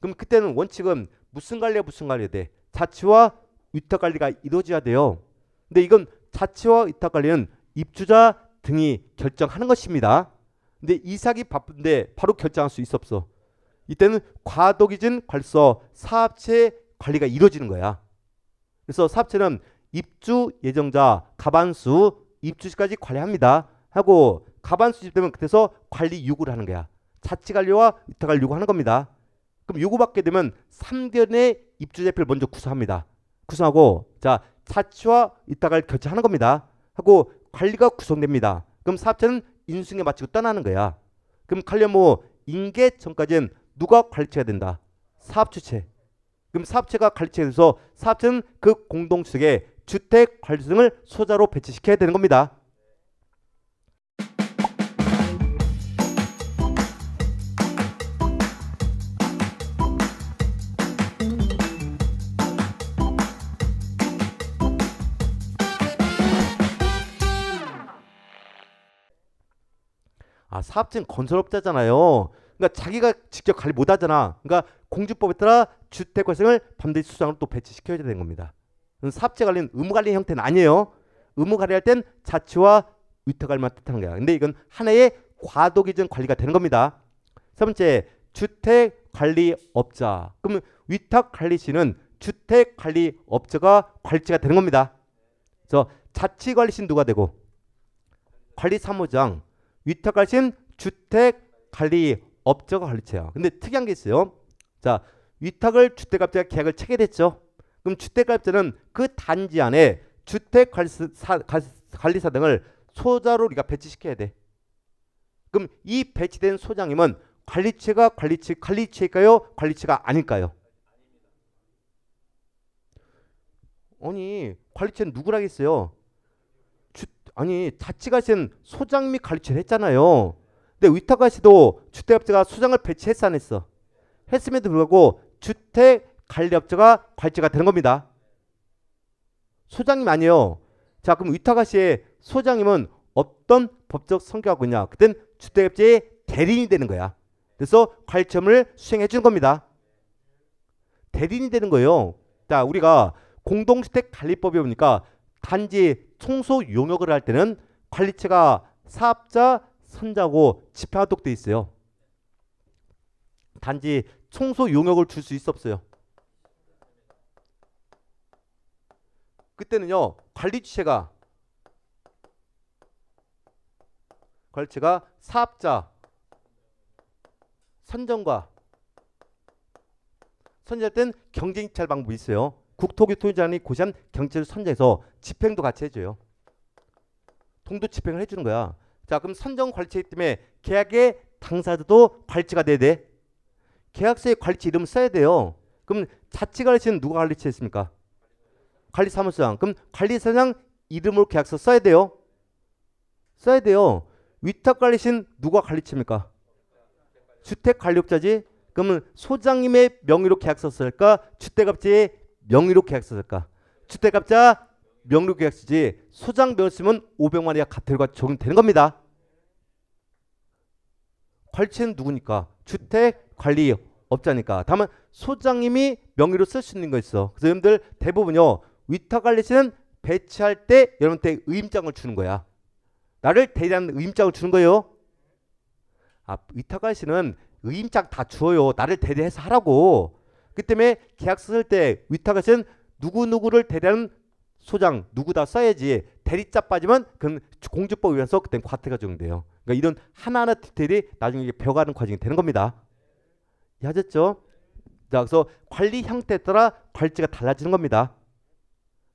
그럼 그때는 원칙은 무슨 관리야 무슨 관리야 돼. 자치와 위탁 관리가 이루어져야 돼요. 근데 이건 자치와 위탁 관리는 입주자 등이 결정하는 것입니다. 근데 이삭이 바쁜데 바로 결정할 수 있어 없어. 이때는 과도기준 관서 사업체 관리가 이루어지는 거야. 그래서 사업체는 입주 예정자 가반수 입주시까지 관리합니다. 하고 가반수 집되면 그때서 관리 요구를 하는 거야. 자치관리와 위탁을 요구하는 겁니다. 그럼 요구받게 되면 3개의 입주대표를 먼저 구성합니다. 구성하고 자 자치와 위탁을 결제하는 겁니다. 하고 관리가 구성됩니다. 그럼 사업체는 인수인계 마치고 떠나는 거야. 그럼 관련 뭐 인계 전까지는 누가 관리체가 된다? 사업주체. 그럼 사업체가 관리체에서 사업체는 그 공동주택에 주택 관리소등을 소자로 배치시켜야 되는 겁니다. 아, 사업체 건설업자잖아요. 그러니까 자기가 직접 관리 못하잖아. 그러니까 공주법에 따라 주택 발생을 반드시 수장으로 또 배치시켜야 되는 겁니다. 삽제 관리는 의무 관리 형태는 아니에요. 의무 관리할 땐 자치와 위탁관리만 뜻하는 거야. 근데 이건 하나의 과도 기준 관리가 되는 겁니다. 세 번째, 주택 관리 업자. 그러면 위탁 관리 시는 주택 관리 업자가 관리자가 되는 겁니다. 그래서 자치 관리 시 누가 되고 관리 사무장, 위탁 관리 시는 주택 관리 업자가 관리자야 근데 특이한 게 있어요. 자, 위탁을 주택업자가 계약을 체결했죠. 그럼 주택가입자는 그 단지 안에 주택관리사 등을 소자로 우리가 배치시켜야 돼. 그럼 이 배치된 소장님은 관리체가 관리체 관리체일까요? 관리체가 아닐까요? 아니 관리체는 누구라겠어요? 주, 아니 자치가신 소장 및 관리체를 했잖아요. 근데 위탁가시도 주택업자가 소장을 배치했어 안 했어? 했음에도 불구하고 주택 관리업체가 관리자가 되는 겁니다. 소장님 아니에요. 자 그럼 위탁아 시의 소장님은 어떤 법적 성격 갖고 있냐? 그땐 주택업체의 대리인이 되는 거야. 그래서 관리점을 수행해 주는 겁니다. 대리인이 되는 거예요. 자 우리가 공동주택관리법에 보니까 단지 청소 용역을 할 때는 관리체가 사업자, 선자고 집행하도록 돼 있어요. 단지 청소 용역을 줄 수 있어 없어요. 그때는요 관리 주체가 관리체가 사업자 선정과 선정할 땐 경쟁 입찰 방법이 있어요. 국토교통부장이 고시한 경찰을 선정해서 집행도 같이 해줘요. 동도 집행을 해주는 거야. 자 그럼 선정 관리체이기 때문에 계약의 당사자도 관리체가 돼야 돼. 계약서에 관리체 이름 써야 돼요. 그럼 자치 관리체는 누가 관리체했습니까? 관리사무소장. 그럼 관리사장 이름으로 계약서 써야 돼요. 써야 돼요. 위탁관리신 누가 관리칩니까? 주택관리업자지. 그러면 소장님의 명의로 계약서 쓸까? 주택업자의 명의로 계약서 쓸까? 주택업자 명의로 계약서지. 소장 명의 쓰면 500만 원 이하 가태료가 적용되는 겁니다. 관리치는 누구니까? 주택관리업자니까. 다만 소장님이 명의로 쓸 수 있는 거 있어. 그래서 여러분들 대부분요. 위탁관리체는 배치할 때 여러분한테 의임장을 주는 거야. 나를 대리하는 의임장을 주는 거예요. 아, 위탁관리체는 의임장 다 주어요. 나를 대리해서 하라고. 그 때문에 계약서 쓸 때 위탁관리체는 누구누구를 대리하는 소장 누구다 써야지 대리자 빠지면 그건 공주법 위반 서 그땐 과태가 적용돼요. 그러니까 이런 하나하나 디테일이 나중에 배워가는 과정이 되는 겁니다. 이해하셨죠? 자, 그래서 관리 형태에 따라 관리가 달라지는 겁니다.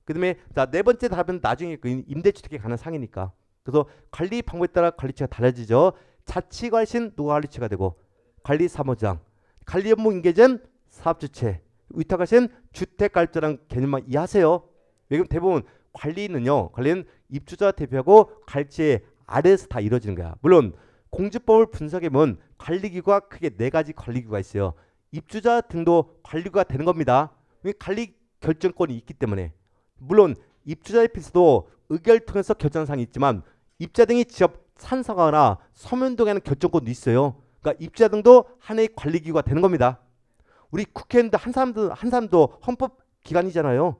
그다음에 자네 번째 답은 나중에 그 임대주택에 관한 상이니까. 그래서 관리 방법에 따라 관리처가 달라지죠. 자치관신는 누가 관리처가 되고 관리 사무장, 관리 업무 인계전 사업주체, 위탁하신 주택관리자라는 개념만 이해하세요. 왜냐면 대부분 관리는요. 관리는 입주자 대표하고 관리의 처 아래에서 다 이루어지는 거야. 물론 공주법을 분석해보면 관리기구가 크게 네 가지 관리기구가 있어요. 입주자 등도 관리가 되는 겁니다. 관리 결정권이 있기 때문에 물론 입주자의 필수도 의결 통해서 결정 사항이 있지만 입자 등이 지역 찬성하거나 서면 동에는 결정권도 있어요. 그러니까 입자 등도 하나의 관리기구가 되는 겁니다. 우리 국회의원도 한 사람도 한 사람도 헌법 기관이잖아요.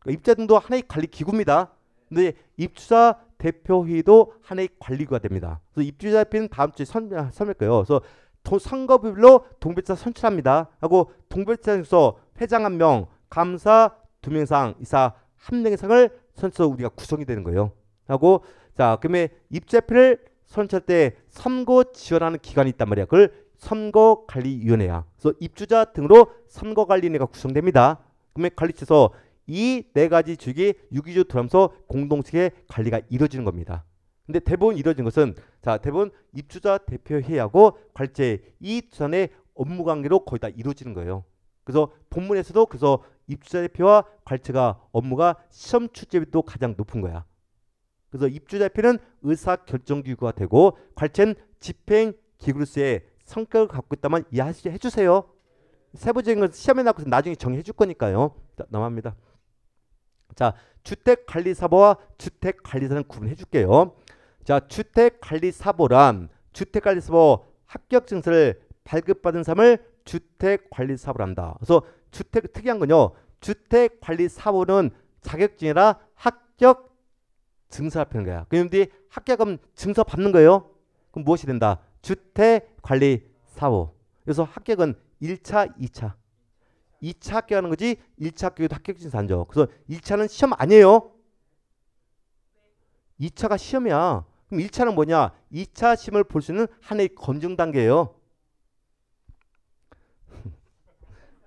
그러니까 입자 등도 하나의 관리기구입니다. 근데 입주자 대표회의도 하나의 관리가 됩니다. 그래서 입주자 대표는 다음 주에 설명할게요. 아, 그래서 도, 선거별로 동별자 선출합니다. 하고 동별자에서 회장 한 명, 감사 두명 이상, 이사 한명의상을 선서 우리가 구성이 되는 거예요. 하고 자 그러면 입자표를 선출 때 선거 지원하는 기관이 있단 말이야. 그걸 선거관리위원회야. 그래서 입주자 등으로 선거관리위원회가 구성됩니다. 그러면 관리처에서 이 네 가지 주기 유기조 들어서 공동체의 관리가 이루어지는 겁니다. 근데 대부분 이루어진 것은 자 대부분 입주자 대표회의하고 관리체 이 전의 업무 관계로 거의 다 이루어지는 거예요. 그래서 본문에서도 그래서 입주자 대표와 관리처가 업무가 시험 출제비도 가장 높은 거야. 그래서 입주자 대표는 의사 결정 기구가 되고 관리처는 집행 기구로서의 성격을 갖고 있다면 이해해 주세요. 세부적인 건 시험에 나고서 나중에 정해 줄 거니까요. 자, 넘어갑니다. 자, 주택관리사보와 주택관리사는 구분해 줄게요. 자, 주택관리사보란 주택관리사보 합격증서를 발급받은 사람을 주택 관리 사업을 한다. 그래서 주택 특이한 건요. 주택 관리 사업은 자격증이라 합격 증서합하는 거야. 그런데 합격금 증서 받는 거예요. 그럼 무엇이 된다? 주택 관리 사업. 그래서 합격은 1차, 2차. 2차 합격하는 거지 1차 합격도 합격증서 안 줘. 그래서 1차는 시험 아니에요. 2차가 시험이야. 그럼 1차는 뭐냐? 2차 시험을 볼 수 있는 하나의 검증 단계예요.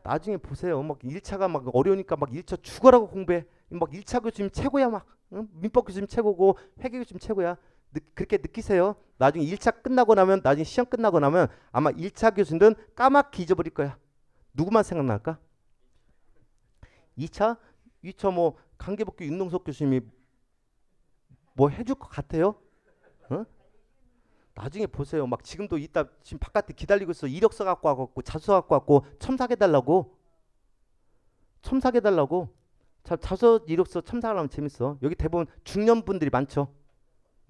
나중에 보세요. 막 1차가 막 어려우니까 막 1차 죽어라고 공부해. 막 1차 교수님 최고야 막. 응? 민법 교수님 최고고 회계 교수님 최고야. 느, 그렇게 느끼세요. 나중에 1차 끝나고 나면 나중에 시험 끝나고 나면 아마 1차 교수님들은 까맣게 잊어버릴 거야. 누구만 생각날까? 2차? 2차 뭐 강계복귀 윤동석 교수님이 뭐 해줄 것 같아요? 나중에 보세요. 막 지금도 이따 지금 바깥에 기다리고 있어. 이력서 갖고 와갖고 자소 서 갖고 와갖고 첨삭해 달라고. 첨삭해 달라고. 자, 자소 이력서 첨삭하면 재밌어. 여기 대부분 중년 분들이 많죠.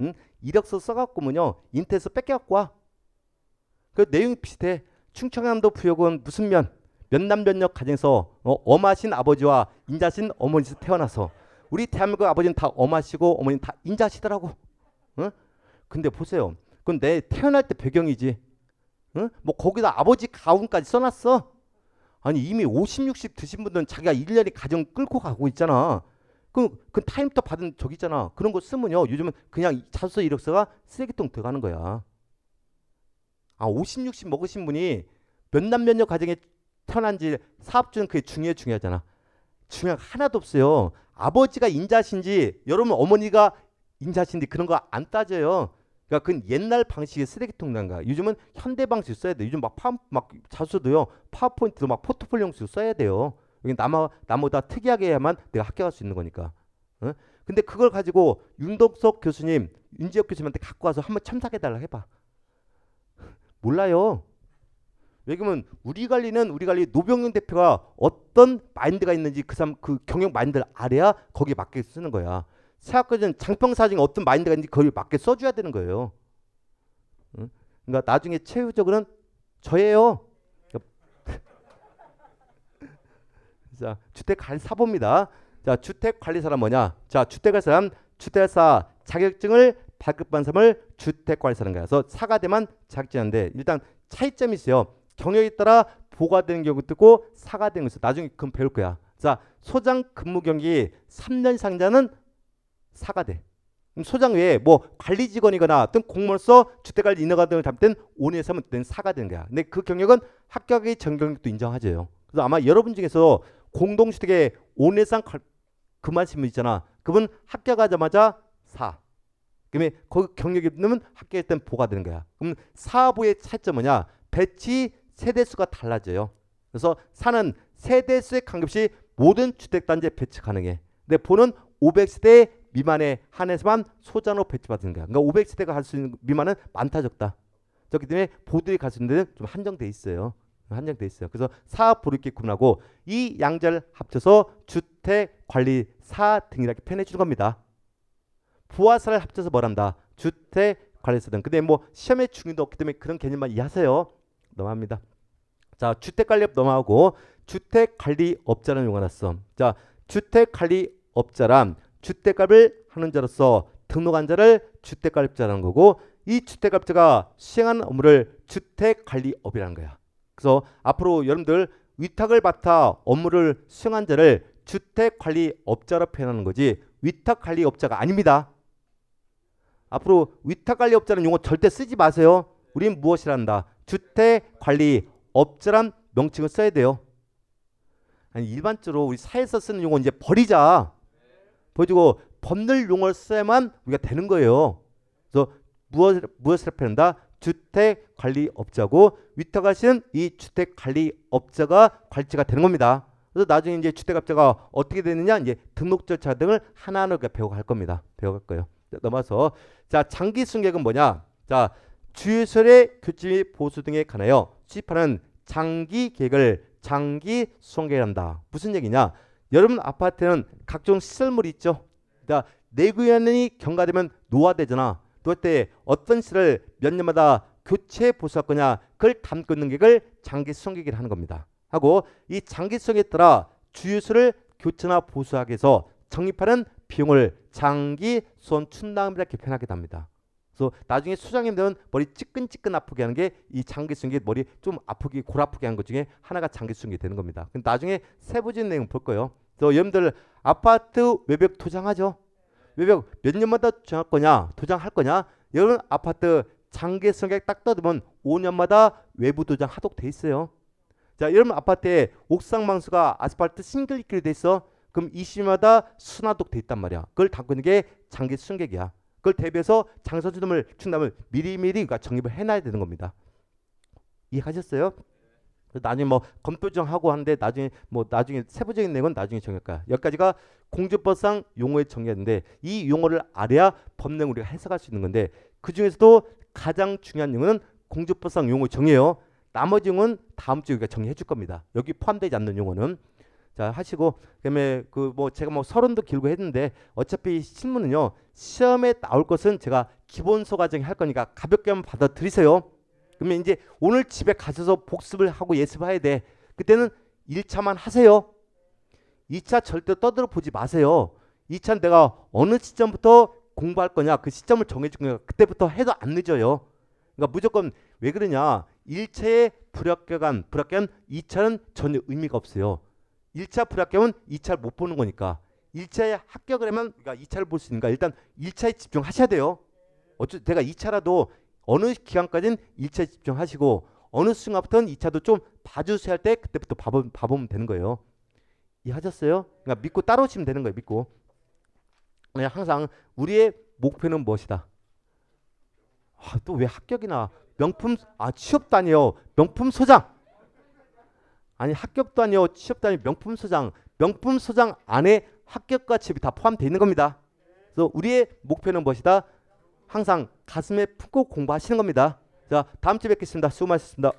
응? 이력서 써갖고면요 인터에서 뺏겨 갖고 와. 그 내용이 비슷해. 충청남도 부여은 무슨 면 몇 남몇녀 가정에서 어, 엄하신 아버지와 인자신 어머니에서 태어나서 우리 대한민국 아버지는 다 엄하시고 어머니는 다 인자시더라고. 응? 근데 보세요. 그건 내 태어날 때 배경이지. 응? 뭐 거기다 아버지 가훈까지 써놨어. 아니 이미 50, 60 드신 분들은 자기가 1년이 가정 끌고 가고 있잖아. 그, 그 타임터 받은 적 있잖아. 그런 거 쓰면요. 요즘은 그냥 자소서 이력서가 쓰레기통 들어가는 거야. 아, 50, 60 먹으신 분이 몇 남 몇 녀 가정에 태어난지 사업주는 그게 중요해 중요하잖아. 중요한 하나도 없어요. 아버지가 인자신지 여러분 어머니가 인자신지 그런 거 안 따져요. 그러니까 그 옛날 방식의 쓰레기통 난가. 요즘은 현대 방식 써야 돼. 요즘 막 파, 막 자수도요. 파워포인트도 막 포트폴리오 형식 써야 돼요. 여기 남아 나보다 특이하게 야만 내가 합격할 수 있는 거니까. 어? 근데 그걸 가지고 윤덕석 교수님, 윤지혁 교수님한테 갖고 와서 한번 첨삭해 달라 해봐. 몰라요. 왜냐면 우리 관리는 우리 관리 노병영 대표가 어떤 마인드가 있는지 그 사람 그 경영 마인드를 알아야 거기에 맞게 쓰는 거야. 생각하는 장평사정이 어떤 마인드가 있는지 그걸 맞게 써줘야 되는 거예요. 그러니까 나중에 최후적으로는 저예요. 자, 주택 관리 사봅니다. 자, 주택 관리사란 뭐냐? 자, 주택 관리 사람 주택사 자격증을 발급받은 사람을 주택 관리사라는 거야. 그래서 사가 되면 자격증인데 일단 차이점이 있어요. 경력에 따라 보가 되는 경우도 있고 사가 되는 거있 나중에 그건 배울 거야. 자, 소장 근무 경기 3년 상자는 사가 돼. 소장 외에 뭐 관리 직원이거나 어떤 공무원서 주택관리 인허가 등을 담을 땐 5에서 하면 사가 되는 거야. 근데 그 경력은 합격의 전 경력도 인정하죠. 그래서 아마 여러분 중에서 공동주택의 5년 상 그만신 분 있잖아. 그분 합격하자마자 사. 그다음에 그 경력이 있면 합격했던 보가 되는 거야. 그럼 4보의 차이점 은 뭐냐? 배치 세대수가 달라져요. 그래서 사는 세대수에 관계없이 모든 주택단지에 배치 가능해. 근데 보는 500세대 미만에 한에서만 소장으로 배치받은 거야. 그러니까 500세대가 갈수 있는 미만은 많다 적다. 그렇기 때문에 보들에갈 수 있는 데는 좀 한정돼 있어요. 한정돼 있어요. 그래서 사업 보류기 구분하고 이 양자를 합쳐서 주택 관리 사등이라게편해 주는 겁니다. 부하사를 합쳐서 뭐란다? 주택 관리사 등. 근데 뭐시험의 중요도 없기 때문에 그런 개념만 이해하세요. 넘어갑니다. 자, 주택 관리업 넘어가고 주택 관리 업자라는 용어 났어. 자, 주택 관리 업자란 주택가입을 하는 자로서 등록한 자를 주택가입자라는 거고 이 주택가입자가 시행한 업무를 주택관리업이라는 거야. 그래서 앞으로 여러분들 위탁을 받아 업무를 수행한 자를 주택관리업자로 표현하는 거지 위탁관리업자가 아닙니다. 앞으로 위탁관리업자는 용어 절대 쓰지 마세요. 우린 무엇이란다. 주택관리업자란 명칭을 써야 돼요. 아니 일반적으로 우리 사회에서 쓰는 용어 이제 버리자. 보여지고 법률 용어를 써야만 우리가 되는 거예요. 그래서 무엇을 무엇을 표현한다? 주택 관리 업자고 위탁하신 이 주택 관리 업자가 관리자가 되는 겁니다. 그래서 나중에 이제 주택업자가 어떻게 되느냐 이제 등록 절차 등을 하나하나 배워갈 겁니다. 배워갈 거예요. 넘어서 자 장기 승객은 뭐냐? 자 주유소의 교체 및 보수 등에 관하여 수집하는 장기 계획을 장기 수계한다 무슨 얘기냐? 여러분 아파트에는 각종 시설물이 있죠. 그러니까 내구연이 경과되면 노화되잖아. 도대체 어떤 시를 몇 년마다 교체 보수할 거냐 그걸 담고 있는 객을 장기수성객이라 하는 겁니다. 하고 이 장기성에 따라 주유소를 교체나 보수하기 위해서 적립하는 비용을 장기수원 춘당이라 개편하게 됩니다. 그래서 나중에 수장님 들은 머리 찌끈찌끈 아프게 하는 게 이 장기수성이 머리 좀 아프게 골아프게 한 것 중에 하나가 장기수성이 되는 겁니다. 나중에 세부적인 내용 볼 거예요. 또 여러분들 아파트 외벽 투장하죠. 외벽 몇 년마다 투장할 거냐? 투장할 거냐? 여러분 아파트 장기 승객 딱 떠들면 5년마다 외부 도장 하도록 돼 있어요. 자, 여러분 아파트에 옥상 방수가 아스팔트 싱글리끼리 돼 있어. 그럼 20마다 년 순화독 돼 있단 말이야. 그걸 담고 있는 게 장기 승객이야. 그걸 대비해서 장선주도을 충당을 미리미리 정립을 해놔야 되는 겁니다. 이해하셨어요? 나중에 뭐검토정하고 하는데 나중에 뭐 나중에 세부적인 내용은 나중에 정할까. 여기까지가 공주법상 용어의 정의인데 이 용어를 알아야 법령 우리가 해석할 수 있는 건데 그 중에서도 가장 중요한 용어는 공주법상 용어 정의예요. 나머지 용어는 다음 주에 우리가 정리해 줄 겁니다. 여기 포함되지 않는 용어는 자 하시고 그다음에 그 뭐 제가 뭐 서론도 길고 했는데 어차피 신문은요 시험에 나올 것은 제가 기본 소과정이할 거니까 가볍게 한번 받아들이세요. 그러면 이제 오늘 집에 가셔서 복습을 하고 예습해야 돼. 그때는 1차만 하세요. 2차 절대 떠들어 보지 마세요. 2차는 내가 어느 시점부터 공부할 거냐 그 시점을 정해준 거야. 그때부터 해도 안 늦어요. 그러니까 무조건 왜 그러냐. 1차의 불합격한 불합격한 2차는 전혀 의미가 없어요. 1차 불합격은 2차를 못 보는 거니까. 1차에 합격을 하면 그러니까 2차를 볼 수있는니까 일단 1차에 집중하셔야 돼요. 어쩌 내가 2차라도 어느 기간까지는 1차 집중하시고 어느 순간부터는 2차도 좀봐주세요할때 그때부터 봐보, 봐보면 되는 거예요. 이해하셨어요? 그러니까 믿고 따라오시면 되는 거예요. 믿고. 그냥 네, 항상 우리의 목표는 무엇이다. 아, 또왜 합격이나 명품 아 취업도 아니요 명품 소장. 아니 합격도 아니요 취업도 아니 명품 소장. 명품 소장 안에 합격과 취업이 다 포함되어 있는 겁니다. 그래서 우리의 목표는 무엇이다? 항상 가슴에 품고 공부하시는 겁니다. 자, 다음 주에 뵙겠습니다. 수고 많으셨습니다.